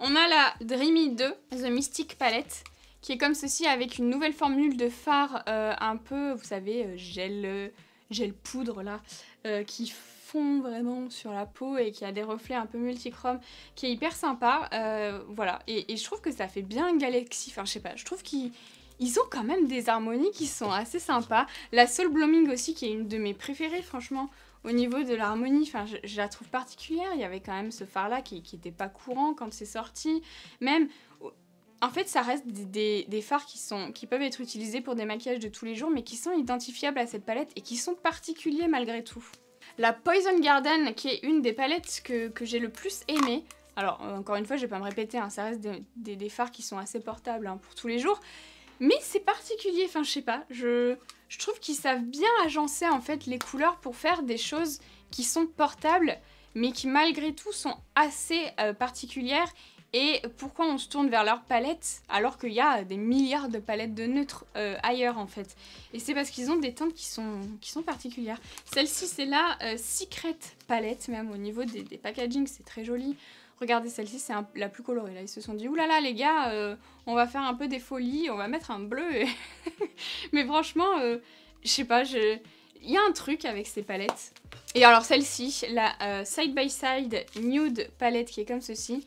On a la Dreamy 2, The Mystic Palette, qui est comme ceci avec une nouvelle formule de phare euh, un peu, vous savez, gel, gel poudre là, qui fond vraiment sur la peau et qui a des reflets un peu multichrome qui est hyper sympa. Euh, voilà, et, je trouve que ça fait bien Galaxy. Enfin, je sais pas, je trouve qu'ils. ont quand même des harmonies qui sont assez sympas. La Soul Blooming aussi, qui est une de mes préférées, franchement au niveau de l'harmonie, enfin, je, la trouve particulière. Il y avait quand même ce phare-là qui était pas courant quand c'est sorti. Même, en fait, ça reste des, des, phares qui, sont, qui peuvent être utilisés pour des maquillages de tous les jours, mais qui sont identifiables à cette palette et qui sont particuliers malgré tout. La Poison Garden, qui est une des palettes que, j'ai le plus aimée. Alors, euh, encore une fois, je vais pas me répéter, hein, ça reste des, des, fards qui sont assez portables hein, pour tous les jours. Mais c'est particulier, enfin, je sais pas, je, je trouve qu'ils savent bien agencer en fait les couleurs pour faire des choses qui sont portables mais qui malgré tout sont assez euh, particulières et pourquoi on se tourne vers leurs palettes alors qu'il y a des milliards de palettes de neutres euh, ailleurs en fait Et c'est parce qu'ils ont des teintes qui sont, qui sont particulières. Celle-ci c'est la euh, Secret Palette, même au niveau des, packagings c'est très joli. Regardez celle-ci, c'est la plus colorée. Là, ils se sont dit, oulala là là, les gars, euh, on va faire un peu des folies, on va mettre un bleu. Mais franchement, je sais pas, il y a un truc avec ces palettes. Et alors celle-ci, la Side by Side Nude palette qui est comme ceci.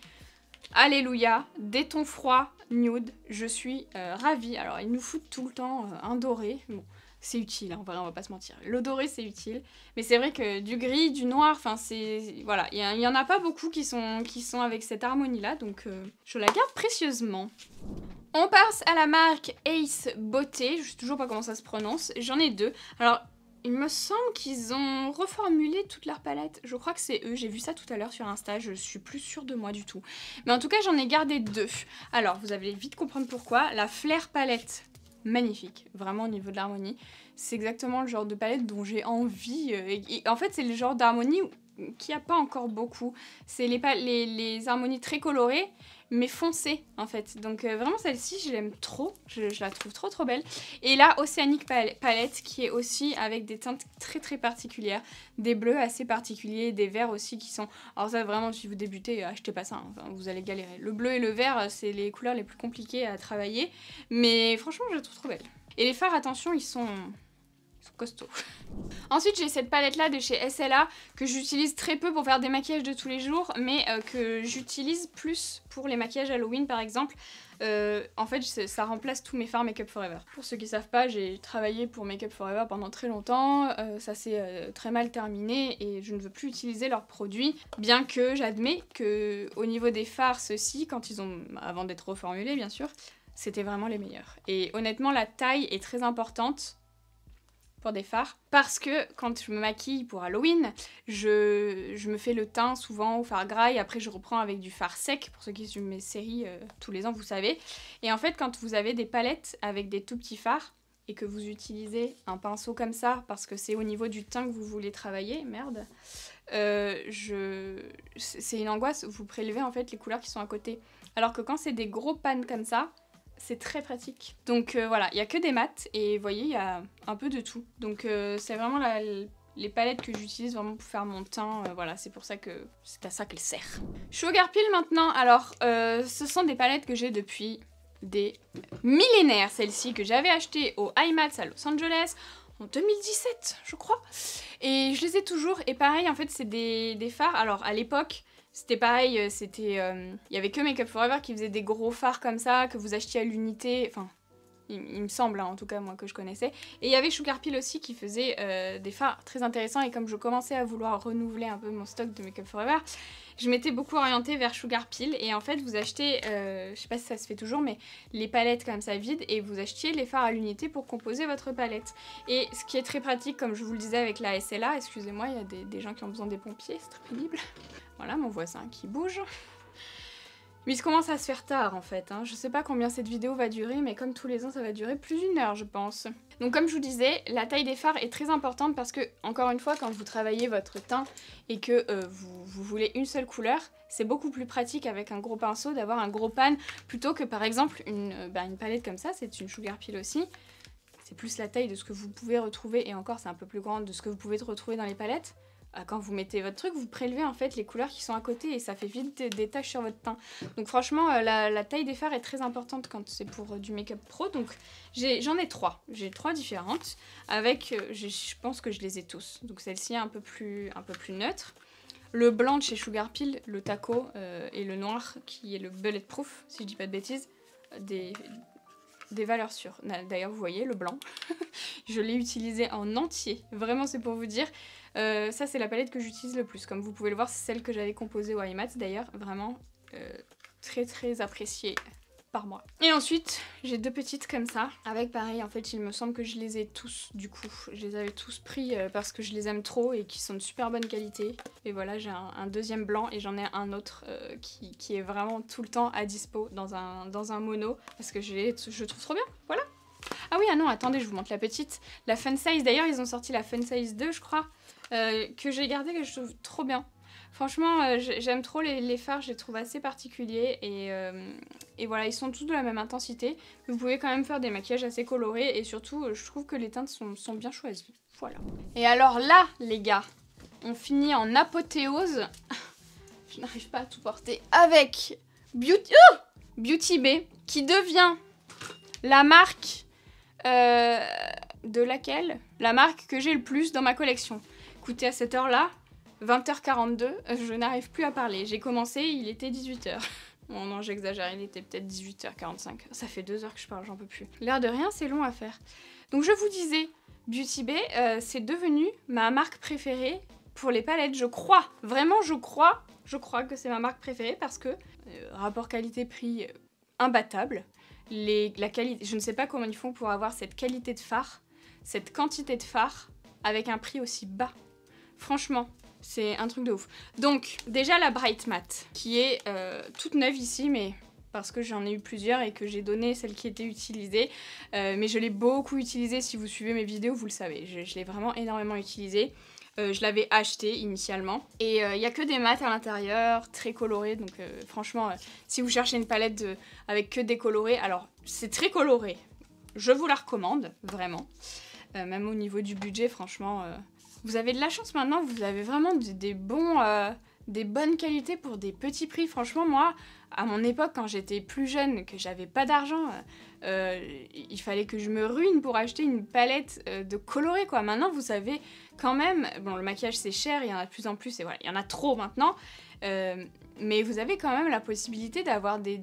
Alléluia, des tons froids, nude, je suis euh, ravie. Alors ils nous foutent tout le temps euh, un doré, bon c'est utile, hein, on, va, pas se mentir. Le doré c'est utile, mais c'est vrai que du gris, du noir, enfin c'est... Voilà, il y, en a pas beaucoup qui sont, qui sont avec cette harmonie-là, donc euh, je la garde précieusement. On passe à la marque Ace Beauté, je sais toujours pas comment ça se prononce, j'en ai deux. Alors il me semble qu'ils ont reformulé toute leur palette. Je crois que c'est eux. J'ai vu ça tout à l'heure sur Insta. Je suis plus sûre de moi du tout. Mais en tout cas, j'en ai gardé deux. Alors, vous allez vite comprendre pourquoi. La Flair palette magnifique, vraiment au niveau de l'harmonie. C'est exactement le genre de palette dont j'ai envie. Euh, en fait, c'est le genre d'harmonie qu'il n'y a pas encore beaucoup. C'est les, les, harmonies très colorées mais foncée en fait. Donc euh, vraiment celle-ci, je l'aime trop, je, la trouve trop trop belle. Et là, Océanique Palette qui est aussi avec des teintes très très particulières, des bleus assez particuliers, des verts aussi qui sont... Alors ça vraiment, si vous débutez, euh, achetez pas ça, hein. vous allez galérer. Le bleu et le vert, euh, c'est les couleurs les plus compliquées à travailler, mais franchement, je la trouve trop belle. Et les fards, attention, ils sont ils sont Ensuite, j'ai cette palette-là de chez SLA que j'utilise très peu pour faire des maquillages de tous les jours, mais euh, que j'utilise plus pour les maquillages Halloween par exemple. Euh, en fait, ça remplace tous mes fards Make Up Forever. Pour ceux qui savent pas, j'ai travaillé pour Make Up Forever pendant très longtemps. Euh, ça s'est très mal terminé et je ne veux plus utiliser leurs produits. Bien que j'admets que au niveau des fards, ceux-ci, quand ils ont, avant d'être reformulés bien sûr, c'était vraiment les meilleurs. Et honnêtement, la taille est très importante pour des fards. Parce que quand je me maquille pour Halloween, je, me fais le teint souvent au fard gras et après je reprends avec du fard sec. Pour ceux qui suivent mes séries euh, tous les ans, vous savez. Et en fait, quand vous avez des palettes avec des tout petits fards et que vous utilisez un pinceau comme ça parce que c'est au niveau du teint que vous voulez travailler, merde, euh, je... c'est une angoisse. Vous prélevez en fait les couleurs qui sont à côté. Alors que quand c'est des gros pannes comme ça, c'est très pratique. Donc euh, voilà, il n'y a que des maths et vous voyez, il y a un peu de tout. Donc euh, c'est vraiment les palettes que j'utilise vraiment pour faire mon teint. Euh, voilà, c'est pour ça que c'est à ça qu'elle sert. Sugar Peel maintenant. Alors, ce sont des palettes que j'ai depuis des millénaires. celles ci que j'avais achetées au IMATS à Los Angeles en 2017, je crois. Et je les ai toujours. Et pareil, en fait, c'est des, phares Alors, à l'époque, c'était pareil, euh, c'était. Euh, il n'y y avait que Make Up Forever qui faisait des gros fards comme ça, que vous achetiez à l'unité. Enfin, il, me semble, hein, en tout cas, moi que je connaissais. Et il y avait Sugar Peel aussi qui faisait euh, des fards très intéressants. Et comme je commençais à vouloir renouveler un peu mon stock de Makeup Forever, je m'étais beaucoup orientée vers Sugar Peel. Et en fait, vous achetez, je sais pas si ça se fait toujours, mais les palettes comme ça vides. Et vous achetiez les fards à l'unité pour composer votre palette. Et ce qui est très pratique, comme je vous le disais avec la SLA, excusez-moi, il y a des gens qui ont besoin des pompiers, c'est très pénible. Voilà mon voisin qui bouge. Mais il commence à se faire tard en fait. Hein. Je sais pas combien cette vidéo va durer, mais comme tous les ans, ça va durer plus d'une heure, je pense. Donc comme je vous disais, la taille des phares est très importante parce que, encore une fois, quand vous travaillez votre teint et que euh, vous, voulez une seule couleur, c'est beaucoup plus pratique avec un gros pinceau d'avoir un gros pan plutôt que par exemple une, euh, bah, une palette comme ça, c'est une sugar peel aussi. C'est plus la taille de ce que vous pouvez retrouver, et encore c'est un peu plus grande de ce que vous pouvez retrouver dans les palettes quand vous mettez votre truc, vous prélevez en fait les couleurs qui sont à côté et ça fait vite des taches sur votre teint. Donc franchement, euh, la, taille des fards est très importante quand c'est pour euh, du make-up pro. Donc j'en ai, trois. J'ai trois différentes avec, euh, je pense que je les ai tous. Donc celle-ci est un peu plus, un peu plus neutre. Le blanc de chez Sugar Peel, le taco et le noir qui est le bulletproof, si je dis pas de bêtises, des, des valeurs sûres. D'ailleurs, vous voyez le blanc, je l'ai utilisé en entier. Vraiment, c'est pour vous dire. Euh, ça, c'est la palette que j'utilise le plus. Comme vous pouvez le voir, c'est celle que j'avais composée au IMAT d'ailleurs. Vraiment euh, très très appréciée par moi. Et ensuite, j'ai deux petites comme ça. Avec pareil, en fait, il me semble que je les ai tous du coup. Je les avais tous pris euh, parce que je les aime trop et qui sont de super bonne qualité. Et voilà, j'ai un, deuxième blanc et j'en ai un autre qui, qui, est vraiment tout le temps à dispo dans un, dans un mono parce que je, je trouve trop bien. Voilà ah oui, ah non, attendez, je vous montre la petite. La Fun Size, d'ailleurs, ils ont sorti la Fun Size 2, je crois, euh, que j'ai gardé que je trouve trop bien. Franchement, euh, j'aime trop les, les, je les trouve assez particuliers euh, et, voilà, ils sont tous de la même intensité. Vous pouvez quand même faire des maquillages assez colorés et surtout, je trouve que les teintes sont, bien choisies. Voilà. Et alors là, les gars, on finit en apothéose. je n'arrive pas à tout porter. Avec Beauty, oh Beauty B, qui devient la marque euh, de laquelle La marque que j'ai le plus dans ma collection. Écoutez, à cette heure-là, 20h42, euh, je n'arrive plus à parler. J'ai commencé, il était 18h. Bon, non, j'exagère, il était peut-être 18h45. Ça fait deux heures que je parle, j'en peux plus. L'air de rien, c'est long à faire. Donc, je vous disais, Beauty Bay, euh, c'est devenu ma marque préférée pour les palettes. Je crois, vraiment, je crois, je crois que c'est ma marque préférée parce que rapport qualité-prix imbattable la qualité, je ne sais pas comment ils font pour avoir cette qualité de phare, cette quantité de phare, avec un prix aussi bas. Franchement, c'est un truc de ouf. Donc, déjà la Bright Matte, qui est euh, toute neuve ici, mais parce que j'en ai eu plusieurs et que j'ai donné celle qui était utilisée. Euh, mais je l'ai beaucoup utilisée, si vous suivez mes vidéos, vous le savez. je l'ai vraiment énormément utilisée. Euh, je l'avais acheté initialement. Et il euh, n'y a que des maths à l'intérieur, très colorés. Donc euh, franchement, si vous cherchez une palette avec que des colorés, alors c'est très coloré. Je vous la recommande, vraiment. même au niveau du budget, franchement, vous avez de la chance maintenant. Vous avez vraiment des, bons des bonnes qualités pour des petits prix. Franchement, moi, à mon époque, quand j'étais plus jeune, que j'avais pas d'argent, il fallait que je me ruine pour acheter une palette de colorés, quoi. Maintenant, vous savez, quand même, bon, le maquillage c'est cher, il y en a de plus en plus, et voilà, il y en a trop maintenant, euh, mais vous avez quand même la possibilité d'avoir des,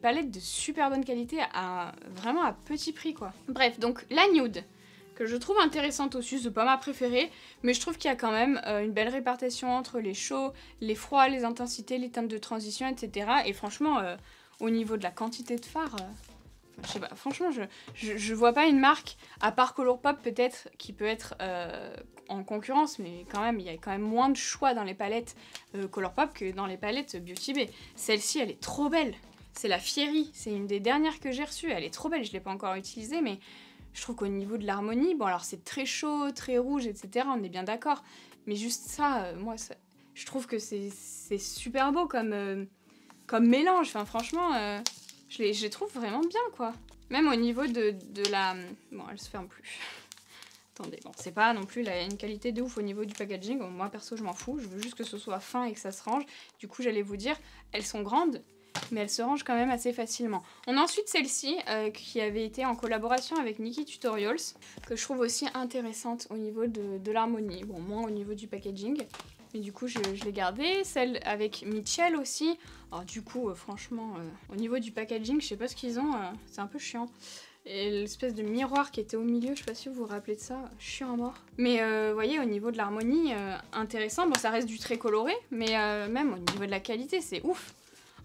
palettes de super bonne qualité à vraiment à petit prix, quoi. Bref, donc la nude que je trouve intéressante aussi, c'est pas ma préférée, mais je trouve qu'il y a quand même euh, une belle répartition entre les chauds, les froids, les intensités, les teintes de transition, etc. Et franchement, euh, au niveau de la quantité de fards, je sais pas, franchement, je, je, vois pas une marque, à part Colourpop peut-être, qui peut être euh, en concurrence, mais quand même, il y a quand même moins de choix dans les palettes euh, Colourpop que dans les palettes Beauty Bay. Celle-ci, elle est trop belle. C'est la Fieri, c'est une des dernières que j'ai reçues. Elle est trop belle, je l'ai pas encore utilisée, mais je trouve qu'au niveau de l'harmonie, bon alors c'est très chaud, très rouge, etc., on est bien d'accord, mais juste ça, euh, moi, je trouve que c'est super beau comme, comme mélange, enfin franchement... Je les, trouve vraiment bien, quoi. Même au niveau de, la... Bon, elle se ferme plus. Attendez, bon, c'est pas non plus une qualité de ouf au niveau du packaging. moi, perso, je m'en fous. Je veux juste que ce soit fin et que ça se range. Du coup, j'allais vous dire, elles sont grandes, mais elles se rangent quand même assez facilement. On a ensuite celle-ci euh, qui avait été en collaboration avec Nikki Tutorials, que je trouve aussi intéressante au niveau de, de l'harmonie, bon moins au niveau du packaging mais du coup je, l'ai gardé. Celle avec Mitchell aussi. Alors du coup euh, franchement euh, au niveau du packaging je sais pas ce qu'ils ont, euh, c'est un peu chiant. Et l'espèce de miroir qui était au milieu, je sais pas si vous vous rappelez de ça, chiant en mort. Mais vous voyez au niveau de l'harmonie, intéressant, bon ça reste du très coloré, mais même au niveau de la qualité c'est ouf.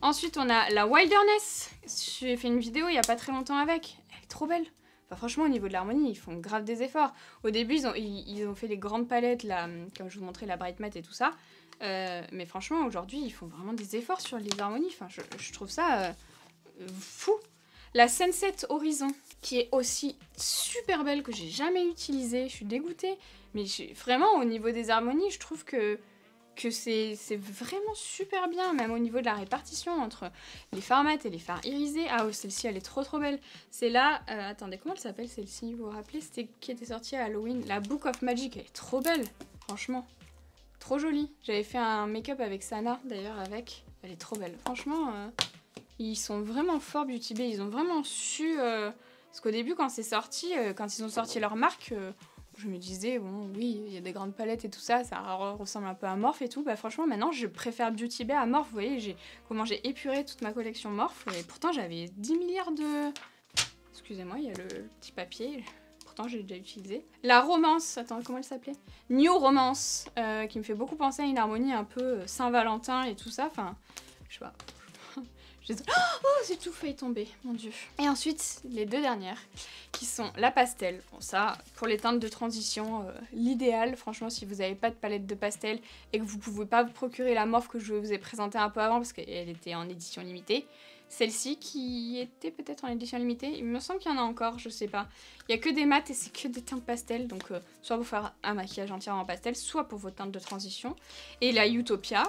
Ensuite on a la Wilderness, j'ai fait une vidéo il y a pas très longtemps avec, elle est trop belle franchement, au niveau de l'harmonie, ils font grave des efforts. Au début, ils ont, fait les grandes palettes, là, comme je vous montrais, la Bright Matte et tout ça. Euh, mais franchement, aujourd'hui, ils font vraiment des efforts sur les harmonies. Enfin, je, trouve ça euh, fou. La Sunset Horizon, qui est aussi super belle, que j'ai jamais utilisée. Je suis dégoûtée. Mais vraiment, au niveau des harmonies, je trouve que que c'est vraiment super bien, même au niveau de la répartition entre les phares et les fards irisés. Ah oh, celle-ci, elle est trop trop belle. C'est là, euh, attendez, comment elle s'appelle celle-ci Vous vous rappelez, c'était qui était sortie à Halloween La Book of Magic, elle est trop belle, franchement. Trop jolie. J'avais fait un make-up avec Sana, d'ailleurs, avec. Elle est trop belle. Franchement, euh, ils sont vraiment forts, Beauty Bay. Ils ont vraiment su... Euh, parce qu'au début, quand c'est sorti, quand ils ont sorti leur marque, je me disais, bon, oui, il y a des grandes palettes et tout ça, ça ressemble un peu à Morph et tout. Bah, franchement, maintenant, je préfère Beauty Bay à Morph. Vous voyez comment j'ai épuré toute ma collection Morph. Et pourtant, j'avais 10 milliards de... Excusez-moi, il y a le, petit papier. Pourtant, j'ai déjà utilisé. La romance, attends, comment elle s'appelait New Romance, euh, qui me fait beaucoup penser à une harmonie un peu euh, Saint-Valentin et tout ça. Enfin, je sais pas, oh, c'est tout failli tomber, mon dieu. Et ensuite, les deux dernières, qui sont la pastel. Bon, ça, pour les teintes de transition, euh, l'idéal, franchement, si vous n'avez pas de palette de pastel et que vous ne pouvez pas vous procurer la morphe que je vous ai présentée un peu avant, parce qu'elle était en édition limitée, celle-ci qui était peut-être en édition limitée. Il me semble qu'il y en a encore, je sais pas. Il y a que des mates et c'est que des teintes pastel. Donc euh, soit vous faire un maquillage entier en pastel, soit pour vos teintes de transition. Et la Utopia,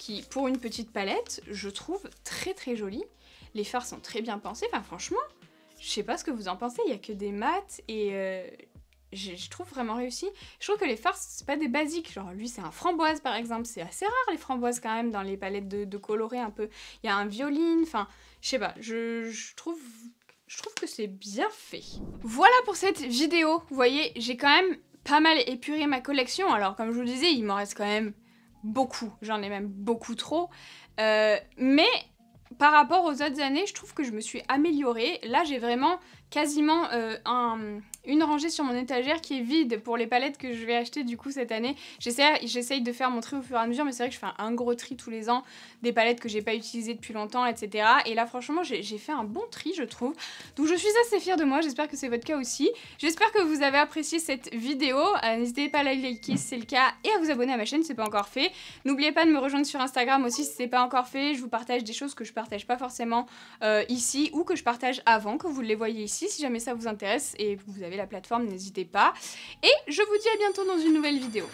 qui, pour une petite palette, je trouve très très jolie. Les fards sont très bien pensés, enfin franchement, je sais pas ce que vous en pensez, il y a que des maths et euh, je, trouve vraiment réussi. Je trouve que les fards, c'est pas des basiques, genre lui c'est un framboise par exemple, c'est assez rare les framboises quand même dans les palettes de, coloré un peu. Il y a un violine, enfin je sais pas, je, trouve je trouve que c'est bien fait. Voilà pour cette vidéo. Vous voyez, j'ai quand même pas mal épuré ma collection. Alors, comme je vous le disais, il m'en reste quand même beaucoup, j'en ai même beaucoup trop. Euh, mais par rapport aux autres années, je trouve que je me suis améliorée. Là, j'ai vraiment quasiment euh, un, une rangée sur mon étagère qui est vide pour les palettes que je vais acheter du coup cette année. J'essaye de faire mon tri au fur et à mesure, mais c'est vrai que je fais un, gros tri tous les ans des palettes que j'ai pas utilisées depuis longtemps, etc. Et là, franchement, j'ai fait un bon tri, je trouve. Donc, je suis assez fière de moi. J'espère que c'est votre cas aussi. J'espère que vous avez apprécié cette vidéo. Euh, n'hésitez pas à la liker si c'est le cas et à vous abonner à ma chaîne si c'est pas encore fait. N'oubliez pas de me rejoindre sur Instagram aussi si c'est pas encore fait. Je vous partage des choses que je partage pas forcément euh, ici ou que je partage avant que vous les voyez ici si jamais ça vous intéresse et vous avez la plateforme, n'hésitez pas. Et je vous dis à bientôt dans une nouvelle vidéo.